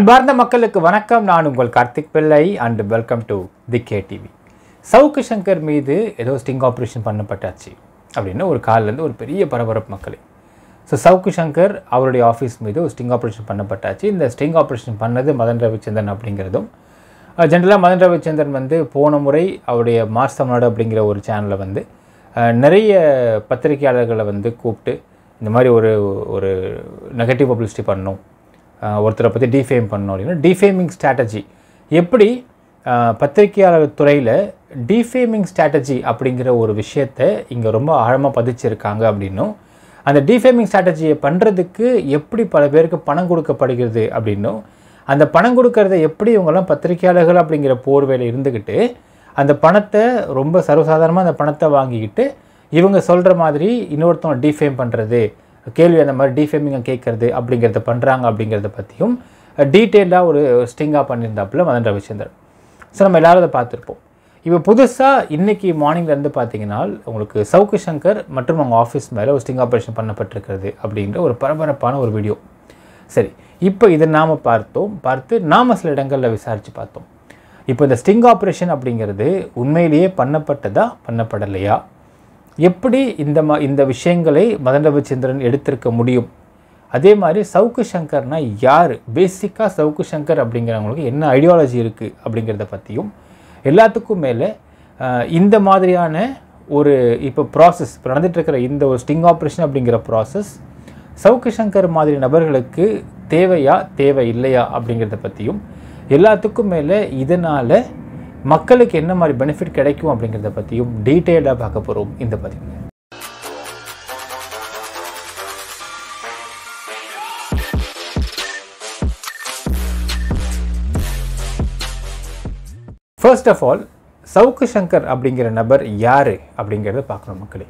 அன்பார்ந்த மக்களுக்கு வணக்கம் நான் உங்கள் Karthik Pillai and welcome to the K TV Savukku Shankar மீது ஏதோ ஸ்டிங் ஆப்ரேஷன் பண்ணப்பட்டாச்சு அப்படின்னு ஒரு காலிலேருந்து ஒரு பெரிய பரபரப்பு மக்களே ஸோ சவுக்கு சங்கர் அவருடைய ஆஃபீஸ் மீது ஒரு ஸ்டிங் ஆப்ரேஷன் பண்ணப்பட்டாச்சு இந்த ஸ்டிங் ஆப்ரேஷன் பண்ணது மதன் ரவிச்சந்திரன் அப்படிங்கிறதும் ஜென்ரலாக மதன் ரவிச்சந்திரன் வந்து போன முறை அவருடைய மாஸ் தமிழ்நாடு அப்படிங்கிற ஒரு சேனலில் வந்து நிறைய பத்திரிகையாளர்களை வந்து கூப்பிட்டு இந்த மாதிரி ஒரு ஒரு நெகட்டிவ் பப்ளிசிட்டி பண்ணணும் ஒருத்தரை பற்றி டிஃபேம் பண்ணணும் அப்படின்னா டிஃபேமிங் ஸ்ட்ராட்டஜி எப்படி பத்திரிகையாளர் துறையில் டிஃபேமிங் ஸ்ட்ராட்டஜி அப்படிங்கிற ஒரு விஷயத்தை இங்கே ரொம்ப ஆழமாக பதிச்சிருக்காங்க அப்படின்னும் அந்த டிஃபேமிங் ஸ்ட்ராட்டஜியை பண்ணுறதுக்கு எப்படி பல பேருக்கு பணம் கொடுக்கப்படுகிறது அப்படின்னும் அந்த பணம் கொடுக்கறத எப்படி இவங்கெல்லாம் பத்திரிகையாளர்கள் அப்படிங்கிற போர்வையில் இருந்துக்கிட்டு அந்த பணத்தை ரொம்ப சர்வசாதாரணமாக அந்த பணத்தை வாங்கிக்கிட்டு இவங்க சொல்கிற மாதிரி இன்னொருத்தவங்க டிஃபேம் பண்ணுறது கேள்வி அந்த மாதிரி டிஃபேமிங்காக கேட்குறது அப்படிங்கிறத பண்ணுறாங்க அப்படிங்கிறத பற்றியும் டீட்டெயிலாக ஒரு ஸ்டிங்காக பண்ணியிருந்தாப்புல மதன் ரவிச்சந்திரன் ஸோ நம்ம எல்லோரும் அதை பார்த்துருப்போம் இப்போ புதுசாக இன்றைக்கி மார்னிங்லேருந்து பார்த்தீங்கன்னா உங்களுக்கு சவுக்கு சங்கர் மற்றும் அவங்க ஆஃபீஸ் மேலே ஒரு ஸ்டிங் ஆப்ரேஷன் பண்ணப்பட்டிருக்கிறது அப்படின்ற ஒரு பரபரப்பான ஒரு வீடியோ சரி இப்போ இதை நாம் பார்த்தோம் பார்த்து நாம் சில இடங்களில் விசாரித்து பார்த்தோம் இப்போ இந்த ஸ்டிங் ஆப்ரேஷன் அப்படிங்கிறது உண்மையிலேயே பண்ணப்பட்டதா பண்ணப்படலையா எப்படி இந்த ம இந்த விஷயங்களை மதண்டபச்சந்திரன் எடுத்திருக்க முடியும் அதே மாதிரி சவுக்கு சங்கர்னால் யார் பேசிக்காக சவுக்கு சங்கர் அப்படிங்கிறவங்களுக்கு என்ன ஐடியாலஜி இருக்குது அப்படிங்கிறத பற்றியும் எல்லாத்துக்கும் மேலே இந்த மாதிரியான ஒரு இப்போ ப்ராசஸ் இப்போ நடந்துகிட்ருக்கிற இந்த ஒரு ஸ்டிங் ஆப்ரேஷன் அப்படிங்கிற ப்ராசஸ் சவுக்கு சங்கர் மாதிரி நபர்களுக்கு தேவையா தேவை இல்லையா அப்படிங்கிறத பற்றியும் எல்லாத்துக்கும் மேலே இதனால் மக்களுக்கு என்ன மாதிரி பெனிஃபிட் கிடைக்கும் அப்படிங்கிறத பற்றியும் டீட்டெயிலாக பார்க்க போகிறோம் இந்த பதிவு first of all Savukku Shankar அப்படிங்கிற நபர் யார் அப்படிங்கிறத பார்க்குறோம் மக்களே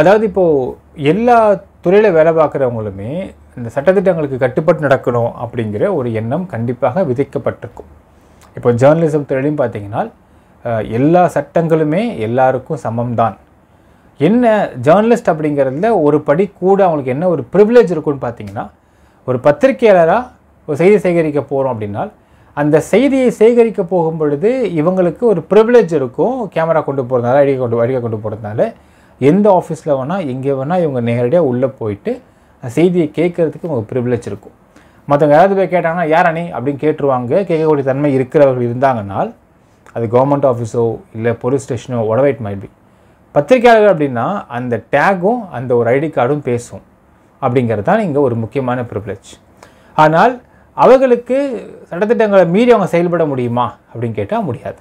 அதாவது இப்போது எல்லா துறையில் வேலை பார்க்குறவங்களுமே இந்த சட்டத்திட்டங்களுக்கு கட்டுப்பட்டு நடக்கணும் அப்படிங்கிற ஒரு எண்ணம் கண்டிப்பாக விதிக்கப்பட்டிருக்கும் இப்போ ஜேர்னலிசம் துறையிலையும் பார்த்தீங்கன்னா எல்லா சட்டங்களுமே எல்லாருக்கும் சமம் தான் என்ன ஜேர்னலிஸ்ட் அப்படிங்கிறதுல ஒரு படி கூட அவங்களுக்கு என்ன ஒரு ப்ரிவிலேஜ் இருக்குன்னு பார்த்தீங்கன்னா ஒரு பத்திரிகையாளராக ஒரு செய்தி சேகரிக்க போகிறோம் அப்படின்னா அந்த செய்தியை சேகரிக்க போகும் பொழுது இவங்களுக்கு ஒரு ப்ரிவிலேஜ் இருக்கும் கேமரா கொண்டு போகிறதுனால அடிக்க கொண்டு அடிக்க கொண்டு போகிறதுனால எந்த ஆஃபீஸில் வேணால் எங்கே வேணால் இவங்க நேரடியாக உள்ளே போயிட்டு செய்தியை கேட்குறதுக்கு இவங்க ப்ரிவிலேஜ் இருக்கும் மற்றவங்க யாராவது போய் கேட்டாங்கன்னா யார் நீ அப்படின்னு கேட்டுருவாங்க கேட்கக்கூடிய தன்மை இருக்கிறவர்கள் இருந்தாங்கனால் அது கவர்மெண்ட் ஆஃபீஸோ இல்லை போலீஸ் ஸ்டேஷனோ ஒடவைட் மைட் பி பத்திரிகையாளர்கள் அப்படின்னா அந்த டேகும் அந்த ஒரு ஐடி கார்டும் பேசும் அப்படிங்கிறது தான் இங்கே ஒரு முக்கியமான ப்ரிவிலேஜ் ஆனால் அவர்களுக்கு சட்டத்திட்டங்களை மீறி அவங்க செயல்பட முடியுமா அப்படின்னு கேட்டால் முடியாது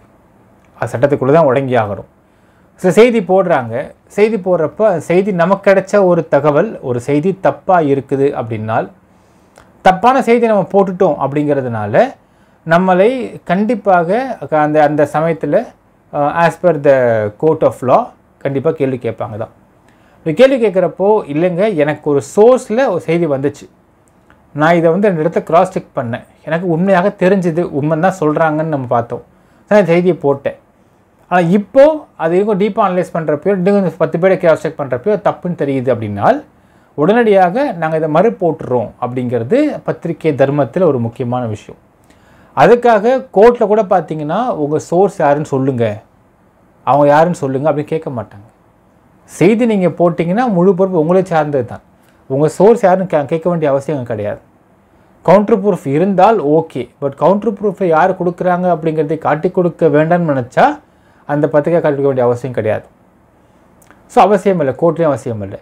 அது சட்டத்துக்குள்ளே தான் உடங்கி ஆகணும் சில செய்தி போடுறாங்க செய்தி போடுறப்ப செய்தி நமக்கு கிடைச்ச ஒரு தகவல் ஒரு செய்தி தப்பாக இருக்குது அப்படின்னால் தப்பான செய்தி நம்ம போட்டுட்டோம் அப்படிங்கிறதுனால நம்மளை கண்டிப்பாக அந்த அந்த சமயத்தில் as per the court of law கண்டிப்பாக கேள்வி கேட்பாங்க தான் இப்போ கேள்வி கேட்குறப்போ இல்லைங்க எனக்கு ஒரு சோர்ஸில் ஒரு செய்தி வந்துச்சு நான் இதை வந்து ரெண்டு இடத்த கிராஸ் செக் பண்ணேன் எனக்கு உண்மையாக தெரிஞ்சுது உண்மை தான் சொல்கிறாங்கன்னு நம்ம பார்த்தோம் நான் இந்த செய்தியை போட்டேன் ஆனால் இப்போது அது இருக்கும் டீப்பாக அனலைஸ் பண்ணுறப்பையோ இன்னும் பத்து பேரை கிராஸ் செக் பண்ணுறப்பையோ தப்புன்னு தெரியுது அப்படின்னால் உடனடியாக நாங்கள் இதை மறுபோட்டுறோம் அப்படிங்கிறது பத்திரிகை தர்மத்தில் ஒரு முக்கியமான விஷயம் அதுக்காக கோர்ட்டில் கூட பார்த்தீங்கன்னா உங்கள் சோர்ஸ் யாருன்னு சொல்லுங்கள் அவங்க யாருன்னு சொல்லுங்கள் அப்படின்னு கேட்க மாட்டாங்க செய்தி நீங்கள் போட்டிங்கன்னா முழு பொறுப்பு உங்களே சார்ந்தது தான் உங்கள் சோர்ஸ் யாருன்னு கேட்க வேண்டிய அவசியம் கிடையாது கவுண்டர் ப்ரூஃப் இருந்தால் ஓகே பட் கவுண்டர் ப்ரூஃபை யார் கொடுக்குறாங்க அப்படிங்கிறத காட்டி கொடுக்க வேண்டாம்னு நினச்சா அந்த பத்திரிகை காட்டி கொடுக்க வேண்டிய அவசியம் கிடையாது ஸோ அவசியம் இல்லை கோர்ட்லேயும் அவசியம் இல்லை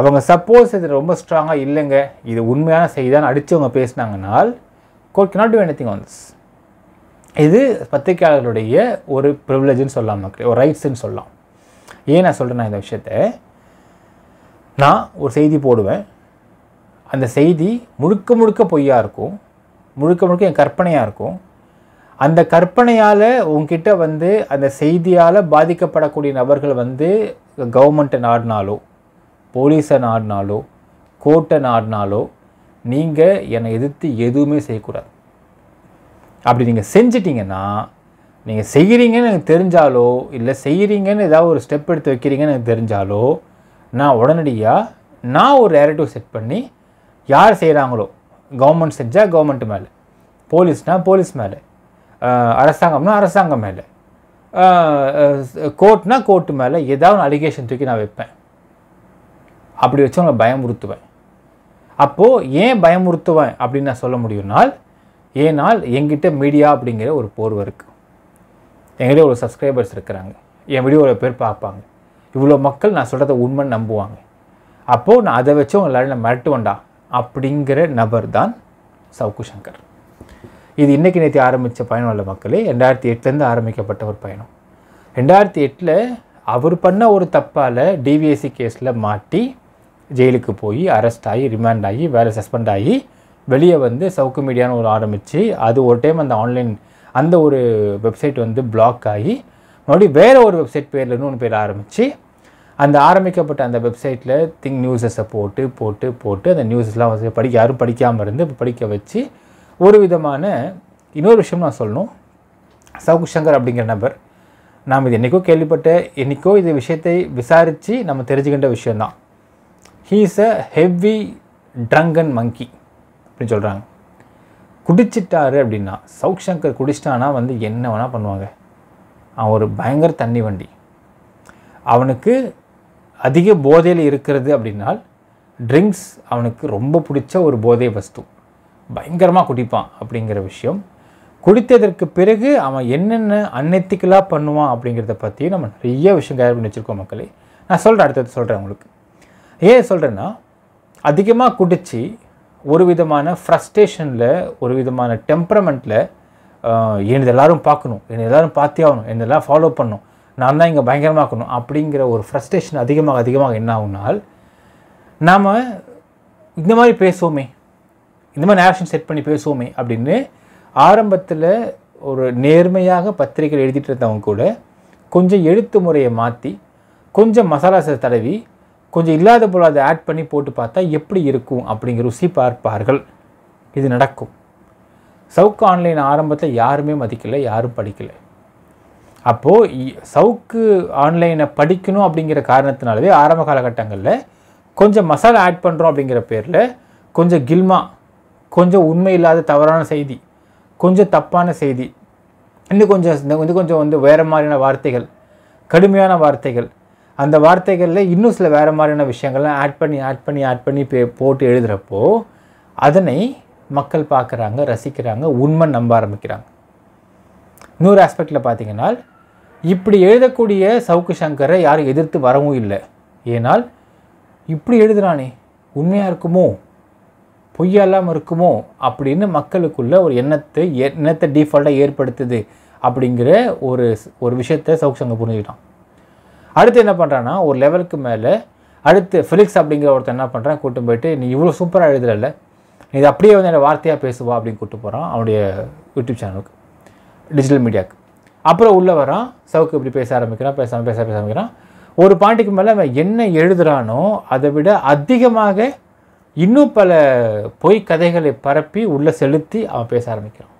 அவங்க சப்போஸ் இது ரொம்ப ஸ்ட்ராங்காக இல்லைங்க இது உண்மையான செய்திதான் அடித்தவங்க பேசினாங்கன்னால் can not do anything on this இது பத்திரிகையாளர்களுடைய ஒரு ப்ரிவிலேஜ்னு சொல்லலாம் மக்கள் ஒரு ரைட்ஸுன்னு சொல்லலாம் ஏன் நான் சொல்கிறேன் இந்த விஷயத்த நான் ஒரு செய்தி போடுவேன் அந்த செய்தி முழுக்க முழுக்க பொய்யாக இருக்கும் முழுக்க முழுக்க என் கற்பனையாக இருக்கும் அந்த கற்பனையால் உங்ககிட்ட வந்து அந்த செய்தியால் பாதிக்கப்படக்கூடிய நபர்கள் வந்து கவர்மெண்ட்டை நாடினாலோ போலீஸை நாடினாலோ கோர்ட்டை நாடினாலோ நீங்கள் என்னை எதிர்த்து எதுவுமே செய்யக்கூடாது அப்படி நீங்கள் செஞ்சிட்டிங்கன்னா நீங்கள் செய்கிறீங்கன்னு எனக்கு தெரிஞ்சாலோ இல்லை செய்கிறீங்கன்னு ஏதாவது ஒரு ஸ்டெப் எடுத்து வைக்கிறீங்கன்னு எனக்கு தெரிஞ்சாலோ நான் உடனடியாக நான் ஒரு நேரட்டிவ் செட் பண்ணி யார் செய்கிறாங்களோ கவர்மெண்ட் செஞ்சால் கவர்மெண்ட் மேலே போலீஸ்னால் போலீஸ் மேலே அரசாங்கம்னா அரசாங்கம் மேலே கோர்ட்னா கோர்ட்டு மேலே ஏதாவது அலிகேஷன் தூக்கி நான் வைப்பேன் அப்படி வச்சு உங்களை பயமுறுத்துவேன் அப்போது ஏன் பயமுறுத்துவேன் அப்படின்னு நான் சொல்ல முடியும்னால் ஏனால் என்கிட்ட மீடியா அப்படிங்கிற ஒரு போர்வை இருக்குது எங்கிட்ட ஒரு சப்ஸ்கிரைபர்ஸ் இருக்கிறாங்க என் ஒரு பேர் பார்ப்பாங்க இவ்வளோ மக்கள் நான் சொல்கிறத உண்மைன்னு நம்புவாங்க அப்போது நான் அதை வச்சு உங்களால் நான் மிரட்டுவேண்டா அப்படிங்கிற நபர் தான் சவுக்கு சங்கர் இது இன்றைக்கி நேற்று ஆரம்பித்த பயணம் உள்ள மக்களே ரெண்டாயிரத்தி எட்டுலேருந்து ஆரம்பிக்கப்பட்ட ஒரு பயணம் ரெண்டாயிரத்தி எட்டில் அவர் பண்ண ஒரு தப்பால் டிவிஎஸ்சி கேஸில் மாட்டி ஜெயிலுக்கு போய் அரெஸ்ட் ஆகி ரிமாண்ட் ஆகி வேறு சஸ்பெண்ட் ஆகி வெளியே வந்து சவுக்கு மீடியான்னு ஒரு ஆரம்பித்து அது ஒரு டைம் அந்த ஆன்லைன் அந்த ஒரு வெப்சைட் வந்து பிளாக் ஆகி மறுபடியும் வேறு ஒரு வெப்சைட் பேரில் இன்னொன்று பேர் ஆரம்பித்து அந்த ஆரம்பிக்கப்பட்ட அந்த வெப்சைட்டில் திங் நியூஸஸை போட்டு போட்டு போட்டு அந்த நியூஸஸ்லாம் வந்து படிக்க யாரும் படிக்காமல் இருந்து படிக்க வச்சு ஒரு விதமான இன்னொரு விஷயம் நான் சொல்லணும் சவுக்கு சங்கர் அப்படிங்கிற நபர் நாம் இது என்றைக்கோ கேள்விப்பட்ட என்றைக்கோ இது விஷயத்தை விசாரித்து நம்ம தெரிஞ்சுக்கின்ற விஷயந்தான் he's a heavy drunken monkey அப்படின்னு சொல்கிறாங்க குடிச்சிட்டாரு அப்படின்னா சவுக் சங்கர் குடிச்சிட்டானா வந்து என்ன வேணால் பண்ணுவாங்க அவன் ஒரு பயங்கர தண்ணி வண்டி அவனுக்கு அதிக போதையில் இருக்கிறது அப்படின்னால் ட்ரிங்க்ஸ் அவனுக்கு ரொம்ப பிடிச்ச ஒரு போதை வஸ்து பயங்கரமாக குடிப்பான் அப்படிங்கிற விஷயம் குடித்ததற்கு பிறகு அவன் என்னென்ன அன்னெத்திக்கலாக பண்ணுவான் அப்படிங்கிறத பற்றியும் நம்ம நிறைய விஷயம் கேர் பண்ணி வச்சுருக்கோம் மக்களே நான் சொல்கிறேன் அடுத்தது சொல்கிறேன் உங்களுக்கு ஏன் சொல்கிறேன்னா அதிகமாக குடித்து ஒரு விதமான ஃப்ரஸ்ட்ரேஷனில் ஒரு விதமான டெம்பரமெண்ட்டில் என்னது எல்லோரும் பார்க்கணும் என்னை எல்லோரும் பார்த்தே ஆகணும் என்னெல்லாம் ஃபாலோ பண்ணணும் நான் தான் இங்கே பயங்கரமாக்கணும் அப்படிங்கிற ஒரு ஃப்ரஸ்ட்ரேஷன் அதிகமாக அதிகமாக என்ன ஆகுனால் நாம் இந்த மாதிரி பேசுவோமே இந்த மாதிரி நேரஷன் செட் பண்ணி பேசுவோமே அப்படின்னு ஆரம்பத்தில் ஒரு நேர்மையாக பத்திரிகைகள் எழுதிட்டு இருந்தவங்க கூட கொஞ்சம் எழுத்து முறையை மாற்றி கொஞ்சம் மசாலாசை தடவி கொஞ்சம் இல்லாத போல் அதை ஆட் பண்ணி போட்டு பார்த்தா எப்படி இருக்கும் அப்படிங்கிற ருசி பார்ப்பார்கள் இது நடக்கும் சவுக்கு ஆன்லைன் ஆரம்பத்தில் யாருமே மதிக்கலை யாரும் படிக்கலை அப்போது சவுக்கு ஆன்லைனை படிக்கணும் அப்படிங்கிற காரணத்தினாலவே ஆரம்ப காலகட்டங்களில் கொஞ்சம் மசாலா ஆட் பண்ணுறோம் அப்படிங்கிற பேரில் கொஞ்சம் கில்மா கொஞ்சம் உண்மை இல்லாத தவறான செய்தி கொஞ்சம் தப்பான செய்தி இன்னும் கொஞ்சம் கொஞ்சம் கொஞ்சம் வந்து வேறு மாதிரியான வார்த்தைகள் கடுமையான வார்த்தைகள் அந்த வார்த்தைகளில் இன்னும் சில வேறு மாதிரியான விஷயங்கள்லாம் ஆட் பண்ணி ஆட் பண்ணி ஆட் பண்ணி போட்டு எழுதுகிறப்போ அதனை மக்கள் பார்க்குறாங்க ரசிக்கிறாங்க உண்மை நம்ப ஆரம்பிக்கிறாங்க இன்னொரு ஆஸ்பெக்டில் பார்த்தீங்கன்னா இப்படி எழுதக்கூடிய சவுக்கு சங்கரை யாரும் எதிர்த்து வரவும் இல்லை ஏனால் இப்படி எழுதுகிறானே உண்மையாக இருக்குமோ பொய்யெல்லாம் இருக்குமோ அப்படின்னு மக்களுக்குள்ள ஒரு எண்ணத்தை எண்ணத்தை டீஃபால்ட்டாக ஏற்படுத்துது அப்படிங்கிற ஒரு ஒரு விஷயத்தை சவுக்கு சங்கர் புரிஞ்சுக்கிட்டான் அடுத்து என்ன பண்ணுறான்னா ஒரு லெவலுக்கு மேலே அடுத்து ஃபிலிக்ஸ் அப்படிங்கிற ஒருத்தர் என்ன பண்ணுறான் கூட்டு போயிட்டு நீ இவ்வளோ சூப்பராக எழுதல நீ இது அப்படியே வந்து என்னோடய வார்த்தையாக பேசுவா அப்படின்னு கூப்பிட்டு போகிறான் அவனுடைய யூடியூப் சேனலுக்கு டிஜிட்டல் மீடியாவுக்கு அப்புறம் உள்ளே வரான் சவுக்கு இப்படி பேச ஆரம்பிக்கிறான் பேசாமல் பேச பேச ஆரம்பிக்கிறான் ஒரு பாயிண்ட்டுக்கு மேலே அவன் என்ன எழுதுகிறானோ அதை விட அதிகமாக இன்னும் பல பொய் கதைகளை பரப்பி உள்ளே செலுத்தி அவன் பேச ஆரம்பிக்கிறான்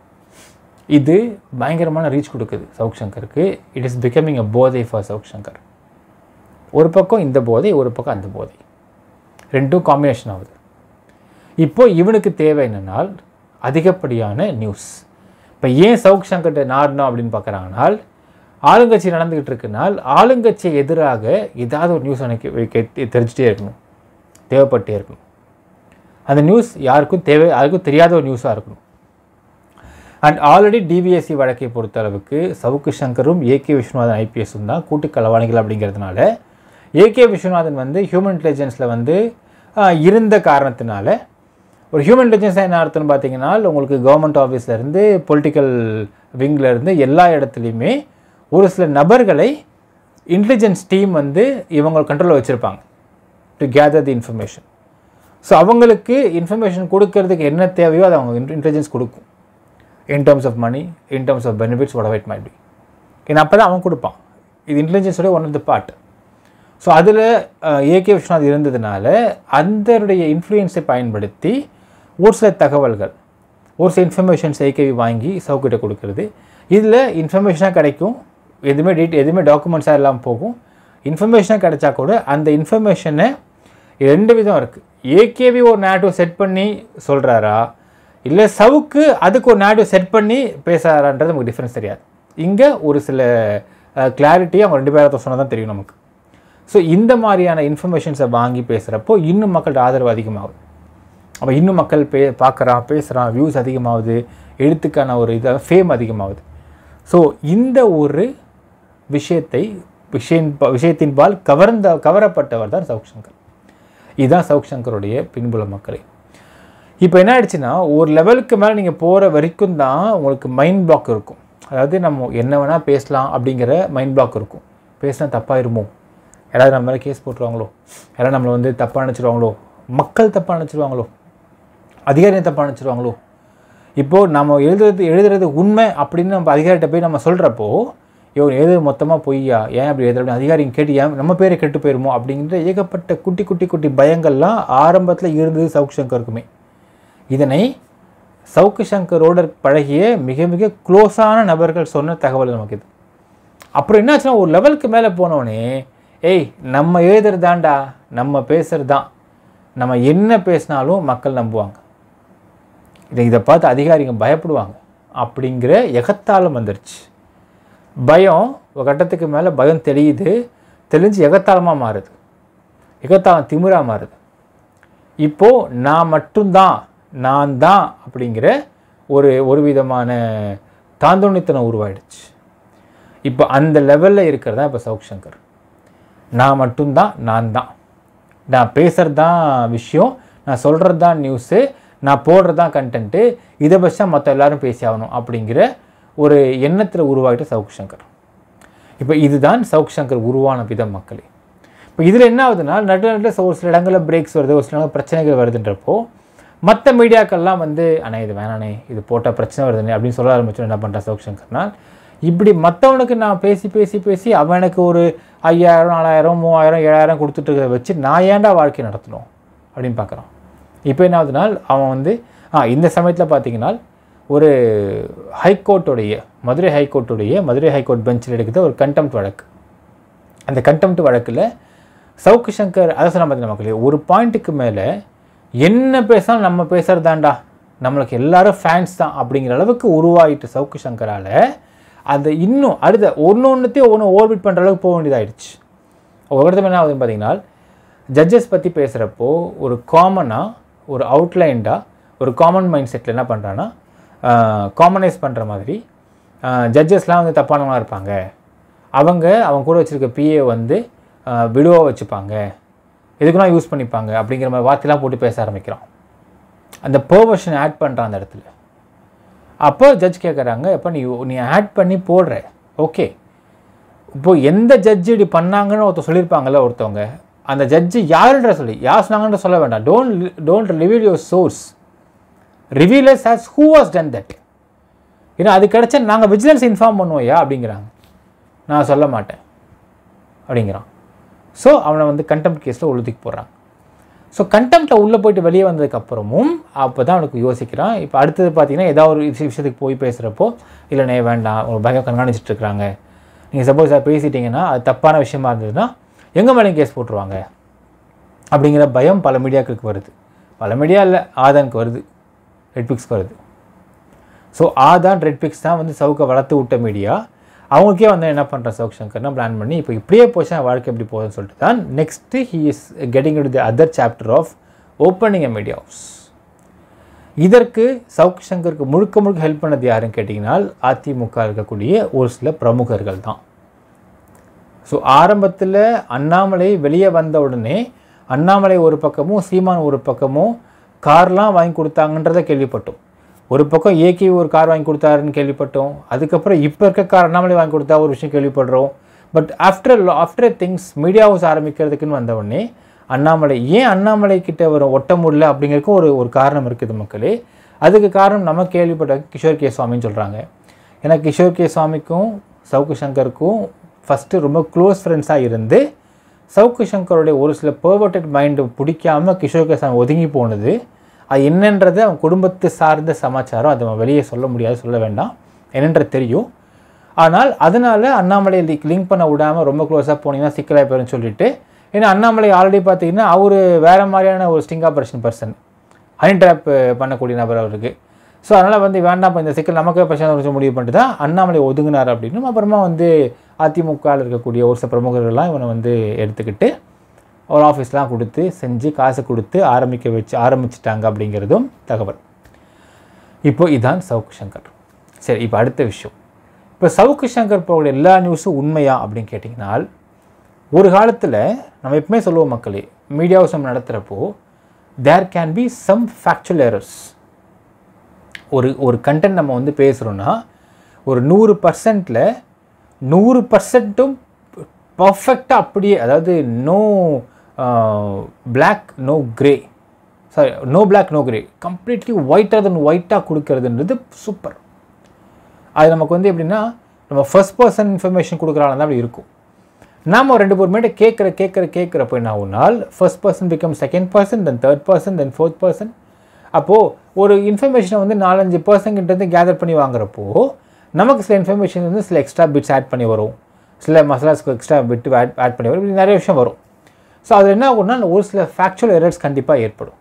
இது பயங்கரமான ரீச் கொடுக்குது சவுக் சங்கருக்கு இட் இஸ் பிகமிங் அ போதை ஃபார் சவுக் சங்கர் ஒரு பக்கம் இந்த போதை ஒரு பக்கம் அந்த போதை ரெண்டும் காம்பினேஷன் ஆகுது இப்போது இவனுக்கு தேவை என்னென்னால் அதிகப்படியான நியூஸ் இப்போ ஏன் சவுக் சங்கர்ட்ட நாடணும் அப்படின்னு பார்க்குறாங்கனால் ஆளுங்கட்சி நடந்துக்கிட்டு இருக்குனால் ஆளுங்கட்சி எதிராக ஏதாவது ஒரு நியூஸ் எனக்கு தெரிஞ்சிட்டே இருக்கணும் தேவைப்பட்டே இருக்கணும் அந்த நியூஸ் யாருக்கும் தேவை யாருக்கும் தெரியாத ஒரு நியூஸாக இருக்கணும் அண்ட் ஆல்ரெடி டிபிஎஸ்சி வழக்கை பொறுத்தளவுக்கு சவுக்கு சங்கரும் ஏ கே விஸ்வநாதன் ஐபிஎஸும் தான் கூட்டு களவாணிகள் அப்படிங்கிறதுனால ஏகே விஸ்வநாதன் வந்து ஹியூமன் இன்டெலிஜென்ஸில் வந்து இருந்த காரணத்தினால ஒரு ஹியூமன் இன்டெலிஜென்ஸ் என்ன அர்த்தம்னு பார்த்தீங்கன்னா உங்களுக்கு கவர்மெண்ட் ஆஃபீஸ்லேருந்து பொலிட்டிக்கல் இருந்து எல்லா இடத்துலையுமே ஒரு சில நபர்களை இன்டெலிஜென்ஸ் டீம் வந்து இவங்க கண்ட்ரோலில் வச்சுருப்பாங்க to gather the information so அவங்களுக்கு இன்ஃபர்மேஷன் கொடுக்கறதுக்கு என்ன தேவையோ அதை அவங்க இன்டெலிஜென்ஸ் கொடுக்கும் in terms of money in terms of benefits what it might be ஏன்னா அப்போ தான் அவன் கொடுப்பான் இது இன்டெலிஜென்ஸோட one of the part so அதில் ஏகே விஸ்வநாத் இருந்ததுனால அந்தருடைய இன்ஃப்ளூயன்ஸை பயன்படுத்தி ஒரு சில தகவல்கள் ஒரு சில இன்ஃபர்மேஷன்ஸ் ஏகேவி வாங்கி சவுக்கிட்ட கொடுக்குறது இதில் இன்ஃபர்மேஷனாக கிடைக்கும் எதுவுமே டீட் எதுவுமே டாக்குமெண்ட்ஸாக எல்லாம் போகும் இன்ஃபர்மேஷனாக கிடைச்சா கூட அந்த இன்ஃபர்மேஷனை ரெண்டு விதம் இருக்குது ஏகேவி ஒரு நேட்டிவ் செட் பண்ணி சொல்கிறாரா இல்லை சவுக்கு அதுக்கு ஒரு நேட்டிவ் செட் பண்ணி பேசுகிறான்றது நமக்கு டிஃப்ரென்ஸ் தெரியாது இங்கே ஒரு சில கிளாரிட்டி அவங்க ரெண்டு பேரத்தை சொன்னால் தான் தெரியும் நமக்கு ஸோ இந்த மாதிரியான இன்ஃபர்மேஷன்ஸை வாங்கி பேசுகிறப்போ இன்னும் மக்களோட ஆதரவு அதிகமாகும் அப்போ இன்னும் மக்கள் பே பார்க்குறான் பேசுகிறான் வியூஸ் அதிகமாகுது எழுத்துக்கான ஒரு இதாக ஃபேம் அதிகமாகுது ஸோ இந்த ஒரு விஷயத்தை விஷயம் விஷயத்தின்பால் கவர்ந்த கவரப்பட்டவர் தான் சவுக் சங்கர் இதுதான் சவுக் சங்கருடைய பின்புல மக்களே இப்போ என்ன ஆயிடுச்சுன்னா ஒரு லெவலுக்கு மேலே நீங்கள் போகிற வரைக்கும் தான் உங்களுக்கு மைண்ட் பிளாக் இருக்கும் அதாவது நம்ம என்ன வேணால் பேசலாம் அப்படிங்கிற மைண்ட் பிளாக் இருக்கும் பேசினா தப்பாயிருமோ யாராவது நம்ம மேலே கேஸ் போட்டுருவாங்களோ யாராவது நம்மளை வந்து தப்பாக நினச்சிடுவாங்களோ மக்கள் தப்பாக நினச்சிடுவாங்களோ அதிகாரியை தப்பாக நினச்சிடுவாங்களோ இப்போது நம்ம எழுதுறது எழுதுறது உண்மை அப்படின்னு நம்ம அதிகாரிகிட்ட போய் நம்ம சொல்கிறப்போ இவன் எழுது மொத்தமாக பொய்யா ஏன் அப்படி எழுதுறது அதிகாரிங்க கேட்டு ஏன் நம்ம பேரை கெட்டு போயிருமோ அப்படிங்கிற ஏகப்பட்ட குட்டி குட்டி குட்டி பயங்கள்லாம் ஆரம்பத்தில் இருந்தது சவுக் சங்கருக்குமே இதனை சவுக்கு சங்கரோட பழகிய மிக மிக க்ளோஸான நபர்கள் சொன்ன தகவல் நமக்கு இது அப்புறம் என்னாச்சுன்னா ஒரு லெவலுக்கு மேலே போனோடனே ஏய் நம்ம எழுதுறதாண்டா நம்ம பேசுகிறது தான் நம்ம என்ன பேசினாலும் மக்கள் நம்புவாங்க இதை இதை பார்த்து அதிகாரிகள் பயப்படுவாங்க அப்படிங்கிற எகத்தாளம் வந்துருச்சு பயம் ஒரு கட்டத்துக்கு மேலே பயம் தெளியுது தெளிஞ்சு எகத்தாளமாக மாறுது எகத்தாளம் திமிராக மாறுது இப்போது நான் மட்டும்தான் நான் தான் அப்படிங்கிற ஒரு ஒரு விதமான தாந்தோணித்தனம் உருவாயிடுச்சு இப்போ அந்த லெவலில் இருக்கிறதா இப்போ சவுக் சங்கர் நான் மட்டும்தான் நான் தான் நான் பேசுகிறது தான் விஷயம் நான் சொல்கிறது தான் நியூஸு நான் போடுறது தான் கண்டென்ட்டு இதை தான் மற்ற எல்லோரும் பேசி ஆகணும் அப்படிங்கிற ஒரு எண்ணத்தில் உருவாகிட்ட சவுக் சங்கர் இப்போ இதுதான் சவுக் சங்கர் உருவான விதம் மக்களே இப்போ இதில் என்ன ஆகுதுன்னா நடு நடுவில் ஒரு சில இடங்களில் பிரேக்ஸ் வருது ஒரு சில இடங்கள் பிரச்சனைகள் வருதுன்றப்போ மற்ற மீடியாக்கள்லாம் வந்து அண்ணே இது வேணானே இது போட்டால் பிரச்சனை வருதுன்னு அப்படின்னு சொல்ல ஆரம்பிச்சோம் என்ன பண்ணுறேன் சவுக் சங்கர்னால் இப்படி மற்றவனுக்கு நான் பேசி பேசி பேசி அவனுக்கு ஒரு ஐயாயிரம் நாலாயிரம் மூவாயிரம் ஏழாயிரம் கொடுத்துட்டு வச்சு நான் ஏன்டா வாழ்க்கை நடத்தணும் அப்படின்னு பார்க்குறான் இப்போ என்ன ஆகுதுன்னா அவன் வந்து ஆ இந்த சமயத்தில் பார்த்தீங்கன்னா ஒரு ஹைகோர்ட்டுடைய மதுரை ஹைகோர்ட்டுடைய மதுரை ஹைகோர்ட் பெஞ்சில் எடுக்கிற ஒரு கண்டெம்ட் வழக்கு அந்த கண்டெம்ட் வழக்கில் சவுக்கு சங்கர் அதை சொன்ன பார்த்தீங்கன்னா மக்களே ஒரு பாயிண்ட்டுக்கு மேலே என்ன பேசினாலும் நம்ம பேசுகிறதாண்டா நம்மளுக்கு எல்லாரும் ஃபேன்ஸ் தான் அப்படிங்கிற அளவுக்கு உருவாயிட்டு சவுக்கு சங்கரால் அந்த இன்னும் அடுத்த ஒன்று ஒன்றுத்தையும் ஒன்று ஓர்பிட் பண்ணுற அளவுக்கு போக வேண்டியதாகிடுச்சு ஒரு இடத்துல என்ன ஆகுதுன்னு பார்த்தீங்கன்னா ஜட்ஜஸ் பற்றி பேசுகிறப்போ ஒரு காமனாக ஒரு அவுட்லைன்டாக ஒரு காமன் மைண்ட் செட்டில் என்ன பண்ணுறான்னா காமனைஸ் பண்ணுற மாதிரி ஜட்ஜஸ்லாம் வந்து தப்பானவங்களாக இருப்பாங்க அவங்க அவங்க கூட வச்சுருக்க பிஏ வந்து விடுவாக வச்சுப்பாங்க எதுக்குன்னா யூஸ் பண்ணிப்பாங்க அப்படிங்கிற மாதிரி வார்த்தையெல்லாம் போட்டு பேச ஆரம்பிக்கிறோம் அந்த பர்வர்ஷன் ஆட் பண்ணுறான் அந்த இடத்துல அப்போ ஜட்ஜ் கேட்குறாங்க எப்போ நீ நீ ஆட் பண்ணி போடுற ஓகே இப்போது எந்த ஜட்ஜு இப்படி பண்ணாங்கன்னு ஒருத்தர் சொல்லியிருப்பாங்கல்ல ஒருத்தவங்க அந்த ஜட்ஜு யாருன்ற சொல்லி யார் சொன்னாங்கன்ற சொல்ல வேண்டாம் don't don't reveal your source revealers has who was done that ஏன்னா அது கிடச்சா நாங்கள் விஜிலன்ஸ் இன்ஃபார்ம் பண்ணுவோம்யா அப்படிங்கிறாங்க நான் சொல்ல மாட்டேன் அப்படிங்கிறான் ஸோ அவனை வந்து கண்டெம்ட் கேஸில் உழுதிக்கு போடுறாங்க ஸோ கண்டெம்ட்டில் உள்ளே போயிட்டு வெளியே வந்ததுக்கப்புறமும் அப்போ தான் அவனுக்கு யோசிக்கிறான் இப்போ அடுத்தது பார்த்தீங்கன்னா ஏதாவது ஒரு விஷயத்துக்கு போய் பேசுகிறப்போ நே வேண்டாம் ஒரு பயம் கண்காணிச்சிட்டு இருக்கிறாங்க நீங்கள் சப்போஸ் அதை பேசிட்டிங்கன்னா அது தப்பான விஷயமா இருந்ததுன்னா எங்கள் மேலேயும் கேஸ் போட்டுருவாங்க அப்படிங்கிற பயம் பல மீடியாக்களுக்கு வருது பல மீடியா இல்லை ஆதானுக்கு வருது ரெட்பிக்ஸ்க்கு வருது ஸோ ஆதான் ரெட்பிக்ஸ் தான் வந்து சவுக்கை வளர்த்து விட்ட மீடியா அவங்களுக்கே வந்து என்ன பண்ணுறேன் சோக் சங்கர்னா பிளான் பண்ணி இப்போ இப்படியே போச்சு வாழ்க்கை எப்படி போகுதுன்னு சொல்லிட்டு தான் next he is getting to the other chapter of opening a media house இதற்கு சவுக் சங்கருக்கு முழுக்க முழுக்க ஹெல்ப் பண்ணது யாருன்னு கேட்டிங்கன்னா அதிமுக இருக்கக்கூடிய ஒரு சில பிரமுகர்கள் தான் ஸோ ஆரம்பத்தில் அண்ணாமலை வெளியே வந்த உடனே அண்ணாமலை ஒரு பக்கமும் சீமான் ஒரு பக்கமும் கார்லாம் வாங்கி கொடுத்தாங்கன்றதை கேள்விப்பட்டோம் ஒரு பக்கம் இயக்கி ஒரு கார் வாங்கி கொடுத்தாருன்னு கேள்விப்பட்டோம் அதுக்கப்புறம் இப்போ இருக்க கார் அண்ணாமலை வாங்கி கொடுத்தா ஒரு விஷயம் கேள்விப்படுறோம் but after after things media house ஆரம்பிக்கிறதுக்குன்னு வந்தவுடனே அண்ணாமலை ஏன் அண்ணாமலை கிட்ட வர ஒட்ட முடியல அப்படிங்கிறதுக்கும் ஒரு ஒரு காரணம் இருக்குது மக்களே அதுக்கு காரணம் நம்ம கேள்விப்பட்ட கிஷோர் கே சுவாமின்னு சொல்கிறாங்க ஏன்னா கிஷோர் கே சுவாமிக்கும் சவுக்கு சங்கருக்கும் ஃபஸ்ட்டு ரொம்ப க்ளோஸ் ஃப்ரெண்ட்ஸாக இருந்து சவுக்கு சங்கருடைய ஒரு சில பர்வர்டட் மைண்டு பிடிக்காமல் கிஷோர் கே சுவாமி ஒதுங்கி போனது அது என்னன்றது அவன் குடும்பத்து சார்ந்த சமாச்சாரம் அதை அவன் வெளியே சொல்ல முடியாது சொல்ல வேண்டாம் என்னென்ற தெரியும் ஆனால் அதனால் அண்ணாமலை லிங்க் பண்ண விடாமல் ரொம்ப க்ளோஸாக போனீங்கன்னா சிக்கலாக போயிடும் சொல்லிட்டு ஏன்னா அண்ணாமலை ஆல்ரெடி பார்த்தீங்கன்னா அவர் வேறு மாதிரியான ஒரு sting operation person honey trap பண்ணக்கூடிய நபர் அவருக்கு ஸோ அதனால் வந்து வேண்டாம் இந்த சிக்கல் நமக்கு பிரச்சனை முடிவு பண்ணிட்டு தான் அண்ணாமலை ஒதுங்கினார் அப்படின்னும் அப்புறமா வந்து அதிமுகவில் இருக்கக்கூடிய ஒரு சில பிரமுகர்கள்லாம் இவனை வந்து எடுத்துக்கிட்டு ஒரு ஆஃபீஸ்லாம் கொடுத்து செஞ்சு காசு கொடுத்து ஆரம்பிக்க வச்சு ஆரம்பிச்சிட்டாங்க அப்படிங்கிறதும் தகவல் இப்போது இதுதான் சவுக்கு சங்கர் சரி இப்போ அடுத்த விஷயம் இப்போ சவுக்கு சங்கர் போகிற எல்லா நியூஸும் உண்மையா அப்படின்னு கேட்டிங்கன்னா ஒரு காலத்தில் நம்ம எப்பவுமே சொல்லுவோம் மக்களே மீடியா சம் நடத்துகிறப்போ there can be some factual errors ஒரு ஒரு கண்டென்ட் நம்ம வந்து பேசுகிறோன்னா ஒரு நூறு பர்சன்ட்டில் நூறு பர்சன்ட்டும் பர்ஃபெக்டாக அப்படியே அதாவது no black no grey sorry no black no grey completely ஒயிட்டாக தன் ஒயிட்டாக கொடுக்கறதுன்றது சூப்பர் அது நமக்கு வந்து எப்படின்னா நம்ம ஃபஸ்ட் பர்சன் இன்ஃபர்மேஷன் கொடுக்குறாங்க தான் அப்படி இருக்கும் நாம் ரெண்டு பேருமேட்டு கேட்குற கேட்குற கேட்குறப்போ என்ன ஆகுனால் first person become second person then third person then fourth person அப்போது ஒரு இன்ஃபர்மேஷனை வந்து நாலஞ்சு பர்சன்கிட்டருந்து கேதர் பண்ணி வாங்குறப்போ நமக்கு சில இன்ஃபர்மேஷன் வந்து சில எக்ஸ்ட்ரா பிட்ஸ் ஆட் பண்ணி வரும் சில மசாலாஸ்க்கு எக்ஸ்ட்ரா பிட்டு ஆட் ஆட் பண்ணி வரும் இப்படி நிறைய விஷயம் வரும் ஸோ அதில் என்ன ஆகும்னா ஒரு சில ஃபேக்சுவல் எரர்ஸ் கண்டிப்பாக ஏற்படும்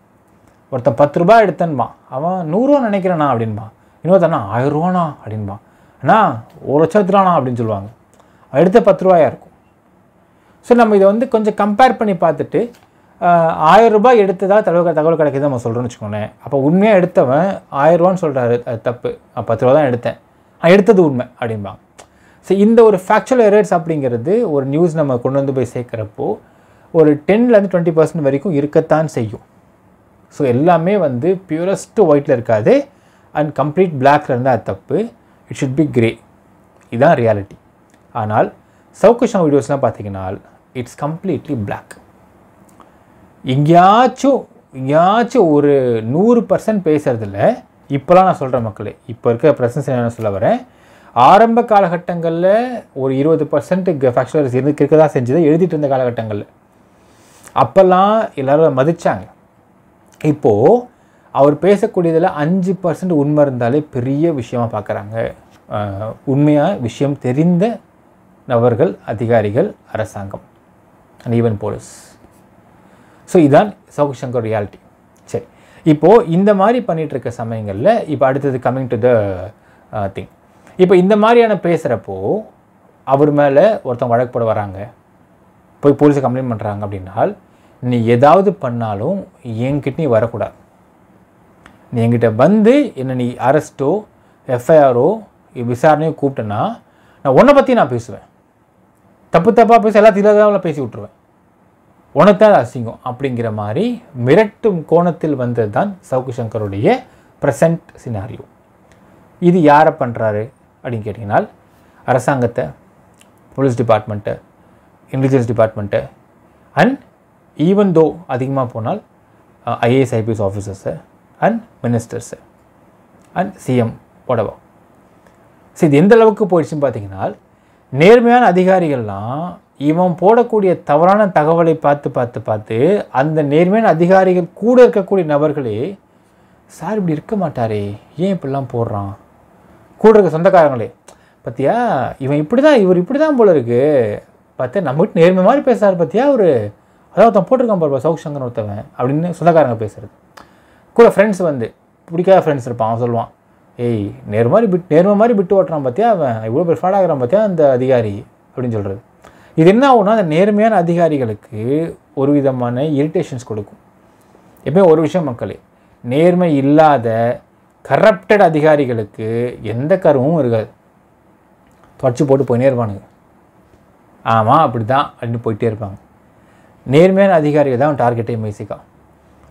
ஒருத்தன் பத்து ரூபா எடுத்தன்பா அவன் நூறுரூவா நினைக்கிறானா அப்படின்பா ஆயிரம் ஆயிரரூவாண்ணா அப்படின்பா அண்ணா ஒரு லட்சத்துலாண்ணா அப்படின்னு சொல்லுவாங்க எடுத்த பத்து ரூபாயாக இருக்கும் ஸோ நம்ம இதை வந்து கொஞ்சம் கம்பேர் பண்ணி பார்த்துட்டு ஆயிரம் ரூபாய் எடுத்ததாக தகவல் தகவல் கிடைக்கிது நம்ம சொல்கிறோன்னு வச்சுக்கோங்களேன் அப்போ உண்மையாக எடுத்தவன் ஆயிரரூவான்னு சொல்கிறாரு அது தப்பு நான் பத்து ரூபா தான் எடுத்தேன் நான் எடுத்தது உண்மை அப்படின்பாங்க ஸோ இந்த ஒரு ஃபேக்சுவல் எரர்ஸ் அப்படிங்கிறது ஒரு நியூஸ் நம்ம கொண்டு வந்து போய் சேர்க்குறப்போ ஒரு டென்லேருந்து டுவெண்ட்டி பர்சன்ட் வரைக்கும் இருக்கத்தான் செய்யும் ஸோ எல்லாமே வந்து பியூரஸ்ட்டு ஒயிட்டில் இருக்காது அண்ட் கம்ப்ளீட் பிளாக்கில் இருந்தால் தப்பு இட் ஷுட் பி கிரே இதுதான் ரியாலிட்டி ஆனால் சவுக்குஷா வீடியோஸ்லாம் பார்த்தீங்கன்னா இட்ஸ் கம்ப்ளீட்லி பிளாக் எங்கேயாச்சும் எங்கேயாச்சும் ஒரு நூறு பர்சன்ட் பேசுகிறதில்ல இப்போலாம் நான் சொல்கிறேன் மக்களே இப்போ இருக்கிற பிரசன்ஸ் என்ன சொல்ல வரேன் ஆரம்ப காலகட்டங்களில் ஒரு இருபது பர்சன்ட் ஃபேக்சுவலர்ஸ் இருந்து இருக்க தான் செஞ்சது எழுதிட்டு இருந்த காலகட்டங்களில் அப்போல்லாம் எல்லோரும் மதித்தாங்க இப்போது அவர் பேசக்கூடியதில் அஞ்சு பர்சன்ட் உண்மை இருந்தாலே பெரிய விஷயமாக பார்க்குறாங்க உண்மையாக விஷயம் தெரிந்த நபர்கள் அதிகாரிகள் அரசாங்கம் அண்ட் ஈவன் போலீஸ் ஸோ இதுதான் சௌக் சங்கர் ரியாலிட்டி சரி இப்போது இந்த மாதிரி பண்ணிகிட்ருக்க சமயங்களில் இப்போ அடுத்தது கம்மிங் டு த திங் இப்போ இந்த மாதிரியான பேசுகிறப்போ அவர் மேலே ஒருத்தன் வழக்கு போட வராங்க போய் போலீஸை கம்ப்ளைண்ட் பண்ணுறாங்க அப்படின்னால் நீ ஏதாவது பண்ணாலும் என்கிட்ட நீ வரக்கூடாது நீ என்கிட்ட வந்து என்னை நீ அரெஸ்ட்டோ எஃப்ஐஆரோ விசாரணையோ கூப்பிட்டேன்னா நான் உன்னை பற்றி நான் பேசுவேன் தப்பு தப்பாக பேச எல்லா திலகாவில் பேசி விட்ருவேன் உனத்தால் அசிங்கம் அப்படிங்கிற மாதிரி மிரட்டும் கோணத்தில் வந்தது தான் சவுக்கு சங்கருடைய ப்ரெசண்ட் சினாரியோ இது யாரை பண்ணுறாரு அப்படின்னு கேட்டிங்கனால் அரசாங்கத்தை போலீஸ் டிபார்ட்மெண்ட்டை intelligence department and even though அதிகமாக போனால் IAS IPS officers and ministers and CM போடவா ஸோ இது எந்த அளவுக்கு போயிடுச்சுன்னு பார்த்தீங்கன்னா நேர்மையான அதிகாரிகள்லாம் இவன் போடக்கூடிய தவறான தகவலை பார்த்து பார்த்து பார்த்து அந்த நேர்மையான அதிகாரிகள் கூட இருக்கக்கூடிய நபர்களே சார் இப்படி இருக்க மாட்டாரே ஏன் இப்படிலாம் போடுறான் கூட இருக்க சொந்தக்காரங்களே பார்த்தியா இவன் இப்படி தான் இவர் இப்படி தான் போல இருக்குது பார்த்து நம்ம வீட்டு நேர்மை மாதிரி பேசுகிறார் பார்த்தியா ஒரு அதாவது ஒருத்தன் போட்டிருக்கான் பாருப்பா சவுக் சங்கர் ஒருத்தவன் அப்படின்னு சொந்தக்காரங்க பேசுகிறது கூட ஃப்ரெண்ட்ஸ் வந்து பிடிக்காத ஃப்ரெண்ட்ஸ் இருப்பான் அவன் சொல்லுவான் ஏய் நேர் மாதிரி பிட் நேர்மை மாதிரி பிட்டு ஓட்டுறான் பார்த்தியா அவன் இவ்வளோ பேர் ஃபாட் ஆகிறான் பார்த்தியா அந்த அதிகாரி அப்படின்னு சொல்கிறது இது என்ன ஆகும்னா அந்த நேர்மையான அதிகாரிகளுக்கு ஒரு விதமான இரிட்டேஷன்ஸ் கொடுக்கும் எப்பயும் ஒரு விஷயம் மக்களே நேர்மை இல்லாத கரப்டட் அதிகாரிகளுக்கு எந்த கருவும் இருக்காது தொடச்சி போட்டு போயினே இருப்பானுங்க ஆமாம் அப்படி தான் அப்படின்னு போயிட்டே இருப்பாங்க நேர்மையான அதிகாரிகள் தான் அவன் டார்கெட்டே மைசிக்கா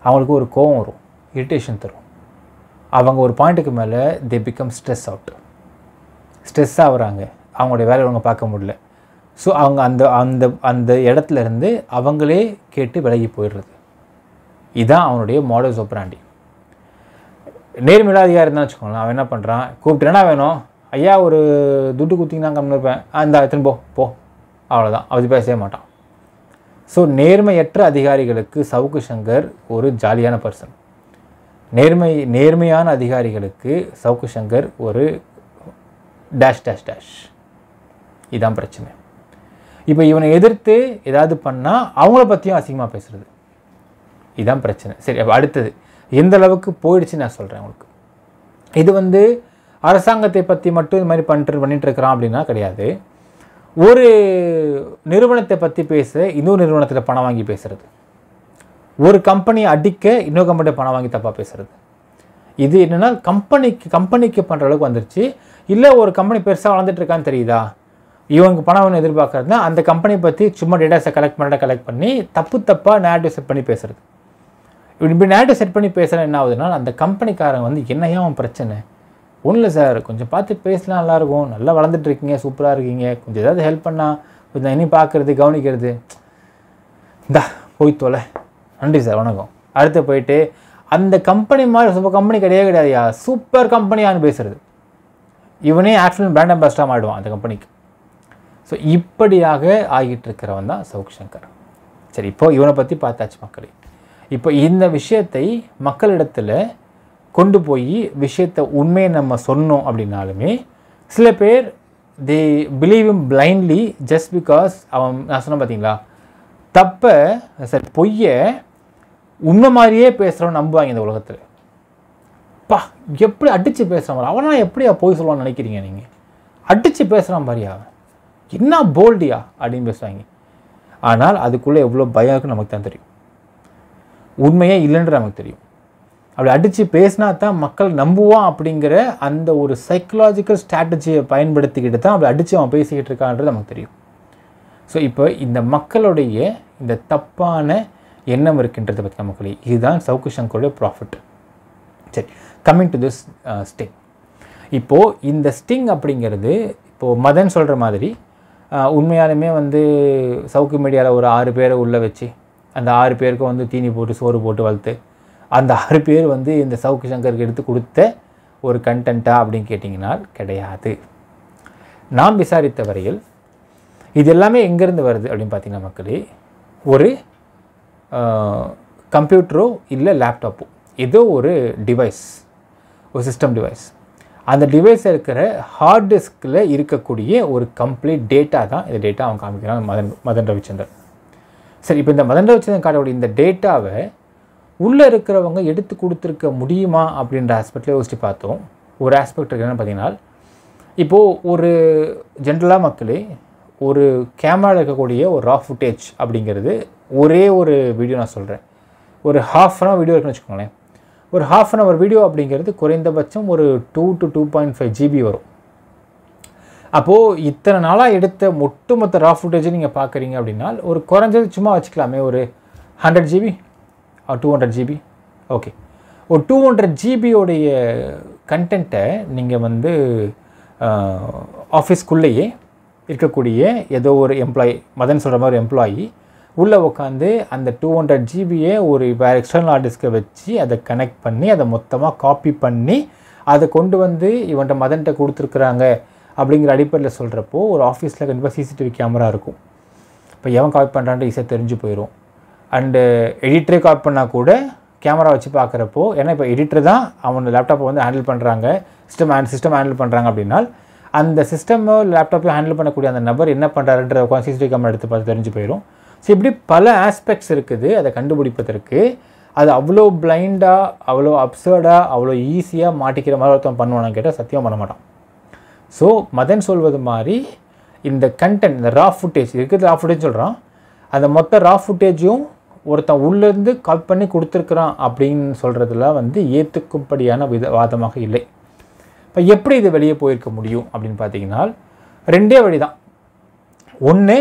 அவங்களுக்கு ஒரு கோவம் வரும் இரிட்டேஷன் தரும் அவங்க ஒரு பாயிண்ட்டுக்கு மேலே they become stress out stress வராங்க அவங்களுடைய வேலை அவங்க பார்க்க முடியல ஸோ அவங்க அந்த அந்த அந்த இடத்துல இருந்து அவங்களே கேட்டு விலகி போயிடுறது இதுதான் அவனுடைய மாடல்ஸ் ஒப்ராண்டி நேர்மையில அதிகாரம் இருந்தால் வச்சுக்கோங்களேன் அவன் என்ன பண்ணுறான் என்ன வேணும் ஐயா ஒரு துட்டு குத்திங்கன்னா இருப்பேன் அந்த திரும்ப போ அவ்வளோதான் அது பேசவே மாட்டான் ஸோ நேர்மையற்ற அதிகாரிகளுக்கு சவுக்கு சங்கர் ஒரு ஜாலியான பர்சன் நேர்மை நேர்மையான அதிகாரிகளுக்கு சவுக்கு சங்கர் ஒரு டேஷ் டேஷ் டேஷ் இதுதான் பிரச்சனை இப்போ இவனை எதிர்த்து ஏதாவது பண்ணால் அவங்கள பற்றியும் அசிங்கமாக பேசுகிறது இதுதான் பிரச்சனை சரி அப்போ அடுத்தது எந்த அளவுக்கு போயிடுச்சு நான் சொல்கிறேன் உங்களுக்கு இது வந்து அரசாங்கத்தை பற்றி மட்டும் இது மாதிரி பண்ணிட்டு பண்ணிகிட்டு இருக்கிறான் அப்படின்னா கிடையாது ஒரு நிறுவனத்தை பற்றி பேச இன்னொரு நிறுவனத்தில் பணம் வாங்கி பேசுகிறது ஒரு கம்பெனியை அடிக்க இன்னொரு கம்பெனியை பணம் வாங்கி தப்பாக பேசுகிறது இது என்னென்னா கம்பெனிக்கு கம்பெனிக்கு பண்ணுற அளவுக்கு வந்துருச்சு இல்லை ஒரு கம்பெனி பெருசாக வளர்ந்துட்டுருக்கான்னு தெரியுதா இவங்க பணம் ஒன்று எதிர்பார்க்குறதுனா அந்த கம்பெனியை பற்றி சும்மா டேட்டாஸை கலெக்ட் பண்ண கலெக்ட் பண்ணி தப்பு தப்பாக நேரட்டிவ் செட் பண்ணி பேசுகிறது இப்படி நேரட்டிவ் செட் பண்ணி பேசுகிறேன் என்ன ஆகுதுன்னா அந்த கம்பெனிக்காரன் வந்து என்னையும் அவன் பிரச்சனை ஒன்றும் இல்லை சார் கொஞ்சம் பார்த்து பேசலாம் நல்லாயிருக்கும் நல்லா வளர்ந்துட்டுருக்கீங்க சூப்பராக இருக்கீங்க கொஞ்சம் ஏதாவது ஹெல்ப் பண்ணால் கொஞ்சம் இனி பார்க்குறது கவனிக்கிறது இந்தா போய் தொலை நன்றி சார் வணக்கம் அடுத்து போயிட்டு அந்த கம்பெனி மாதிரி சூப்பர் கம்பெனி கிடையவே கிடையாதுயா சூப்பர் கம்பெனியான்னு பேசுகிறது இவனே ஆக்சுவலி பிராண்ட் அம்பாஸ்டராக மாடுவான் அந்த கம்பெனிக்கு ஸோ இப்படியாக ஆகிட்டு இருக்கிறவன் தான் சவுக் சங்கர் சரி இப்போது இவனை பற்றி பார்த்தாச்சு மக்களே இப்போ இந்த விஷயத்தை மக்களிடத்தில் கொண்டு போய் விஷயத்தை உண்மையை நம்ம சொன்னோம் அப்படின்னாலுமே சில பேர் they believe him blindly just because அவன் நான் சொன்னேன் பார்த்தீங்களா தப்பை சார் பொய்யை உண்மை மாதிரியே பேசுகிறவன் நம்புவாங்க இந்த உலகத்தில் பா எப்படி அடித்து பேசுகிறான் அவனா எப்படியா போய் சொல்லுவான்னு நினைக்கிறீங்க நீங்கள் அடித்து பேசுகிறான் அவன் என்ன போல்டியா அப்படின்னு பேசுவாங்க ஆனால் அதுக்குள்ளே எவ்வளோ பயம் இருக்குன்னு நமக்கு தான் தெரியும் உண்மையே இல்லைன்ற நமக்கு தெரியும் அப்படி அடித்து பேசினா தான் மக்கள் நம்புவான் அப்படிங்கிற அந்த ஒரு சைக்கலாஜிக்கல் ஸ்ட்ராட்டஜியை பயன்படுத்திக்கிட்டு தான் அப்படி அடித்து அவன் பேசிக்கிட்டு இருக்கான்றது நமக்கு தெரியும் ஸோ இப்போ இந்த மக்களுடைய இந்த தப்பான எண்ணம் இருக்கின்றதை பற்றி நமக்கு இதுதான் சவுக்கு சங்கருடைய ப்ராஃபிட் சரி கம்மிங் டு திஸ் ஸ்டிங் இப்போது இந்த ஸ்டிங் அப்படிங்கிறது இப்போது மதன் சொல்கிற மாதிரி uh, உண்மையாலுமே வந்து சவுக்கு மீடியாவில் ஒரு ஆறு பேரை உள்ளே வச்சு அந்த ஆறு பேருக்கும் வந்து தீனி போட்டு சோறு போட்டு வளர்த்து அந்த ஆறு பேர் வந்து இந்த சவுக்கு சங்கருக்கு எடுத்து கொடுத்த ஒரு கண்டென்ட்டா அப்படின்னு கேட்டிங்கன்னா கிடையாது நாம் விசாரித்த வரையில் இது எல்லாமே எங்கேருந்து வருது அப்படின்னு பார்த்திங்கன்னா மக்களே ஒரு கம்ப்யூட்டரோ இல்லை லேப்டாப்போ ஏதோ ஒரு டிவைஸ் ஒரு சிஸ்டம் டிவைஸ் அந்த டிவைஸில் இருக்கிற ஹார்ட் டிஸ்கில் இருக்கக்கூடிய ஒரு கம்ப்ளீட் டேட்டா தான் இந்த டேட்டா அவன் காமிக்கிறான் மதன் மதன் ரவிச்சந்திரன் சரி இப்போ இந்த மதன் ரவிச்சந்திரன் காட்டக்கூடிய இந்த டேட்டாவை உள்ளே இருக்கிறவங்க எடுத்து கொடுத்துருக்க முடியுமா அப்படின்ற ஆஸ்பெக்டில் யோசித்து பார்த்தோம் ஒரு ஆஸ்பெக்ட் இருக்குது என்னென்னு பார்த்தீங்கன்னா இப்போது ஒரு ஜென்ரலாக மக்களே ஒரு கேமராவில் இருக்கக்கூடிய ஒரு ரா ஃபுட்டேஜ் அப்படிங்கிறது ஒரே ஒரு வீடியோ நான் சொல்கிறேன் ஒரு ஹாஃப் அன் ஹவர் வீடியோ இருக்குன்னு வச்சுக்கோங்களேன் ஒரு ஹாஃப் அன் ஹவர் வீடியோ அப்படிங்கிறது குறைந்தபட்சம் ஒரு two to two point five GB வரும் அப்போது இத்தனை நாளாக எடுத்த ஒட்டுமொத்த ரா ஃபுட்டேஜை நீங்கள் பார்க்குறீங்க அப்படின்னா ஒரு குறைஞ்சது சும்மா வச்சுக்கலாமே ஒரு hundred GB two hundred GB okay ஒரு டூ ஹண்ட்ரட் ஜிபியோடைய கண்டென்ட்டை நீங்கள் வந்து ஆஃபீஸ்க்குள்ளேயே இருக்கக்கூடிய ஏதோ ஒரு எம்ப்ளாயி மதன் சொல்கிற மாதிரி எம்ப்ளாயி உள்ளே உட்காந்து அந்த டூ ஹண்ட்ரட் ஜிபியை ஒரு வேறு எக்ஸ்டர்னல் ஆர்டிஸ்க்கை வச்சு அதை கனெக்ட் பண்ணி அதை மொத்தமாக காப்பி பண்ணி அதை கொண்டு வந்து இவன்கிட்ட மதன்கிட்ட கொடுத்துருக்குறாங்க அப்படிங்கிற அடிப்படையில் சொல்கிறப்போ ஒரு ஆஃபீஸில் கண்டிப்பாக சிசிடிவி கேமரா இருக்கும் இப்போ எவன் காப்பி பண்ணுறான்ட்டு ஈஸியாக தெரிஞ்சு போயிடும் அண்டு எடிட்டரே கால் பண்ணால் கூட கேமரா வச்சு பார்க்குறப்போ ஏன்னா இப்போ எடிட்டர் தான் அவங்க லேப்டாப்பை வந்து ஹேண்டில் பண்ணுறாங்க சிஸ்டம் சிஸ்டம் ஹேண்டில் பண்ணுறாங்க அப்படின்னா அந்த சிஸ்டமோ லேப்டாப்பையும் ஹேண்டில் பண்ணக்கூடிய அந்த நபர் என்ன பண்ணுறாருன்ற உட்காந்து சிசிடிவி கேமரா எடுத்து பார்த்து தெரிஞ்சு போயிடும் ஸோ இப்படி பல ஆஸ்பெக்ட்ஸ் இருக்குது அதை கண்டுபிடிப்பதற்கு அது அவ்வளோ பிளைண்டாக அவ்வளோ அப்சர்டாக அவ்வளோ ஈஸியாக மாட்டிக்கிற மாதிரி ஒருத்தன் பண்ணுவானான்னு கேட்டால் சத்தியம் பண்ண மாட்டான் ஸோ மதன் சொல்வது மாதிரி இந்த கண்டென்ட் இந்த ரா ஃபுட்டேஜ் இருக்கிறது ரா ஃபுட்டேஜ் சொல்கிறான் அந்த மொத்த ரா ஃபுட்டேஜும் ஒருத்தன் உள்ளேருந்து கால் பண்ணி கொடுத்துருக்குறான் அப்படின்னு சொல்கிறதுல வந்து ஏற்றுக்கும்படியான வித வாதமாக இல்லை இப்போ எப்படி இது வெளியே போயிருக்க முடியும் அப்படின்னு பார்த்தீங்கன்னா ரெண்டே வழி தான் ஒன்று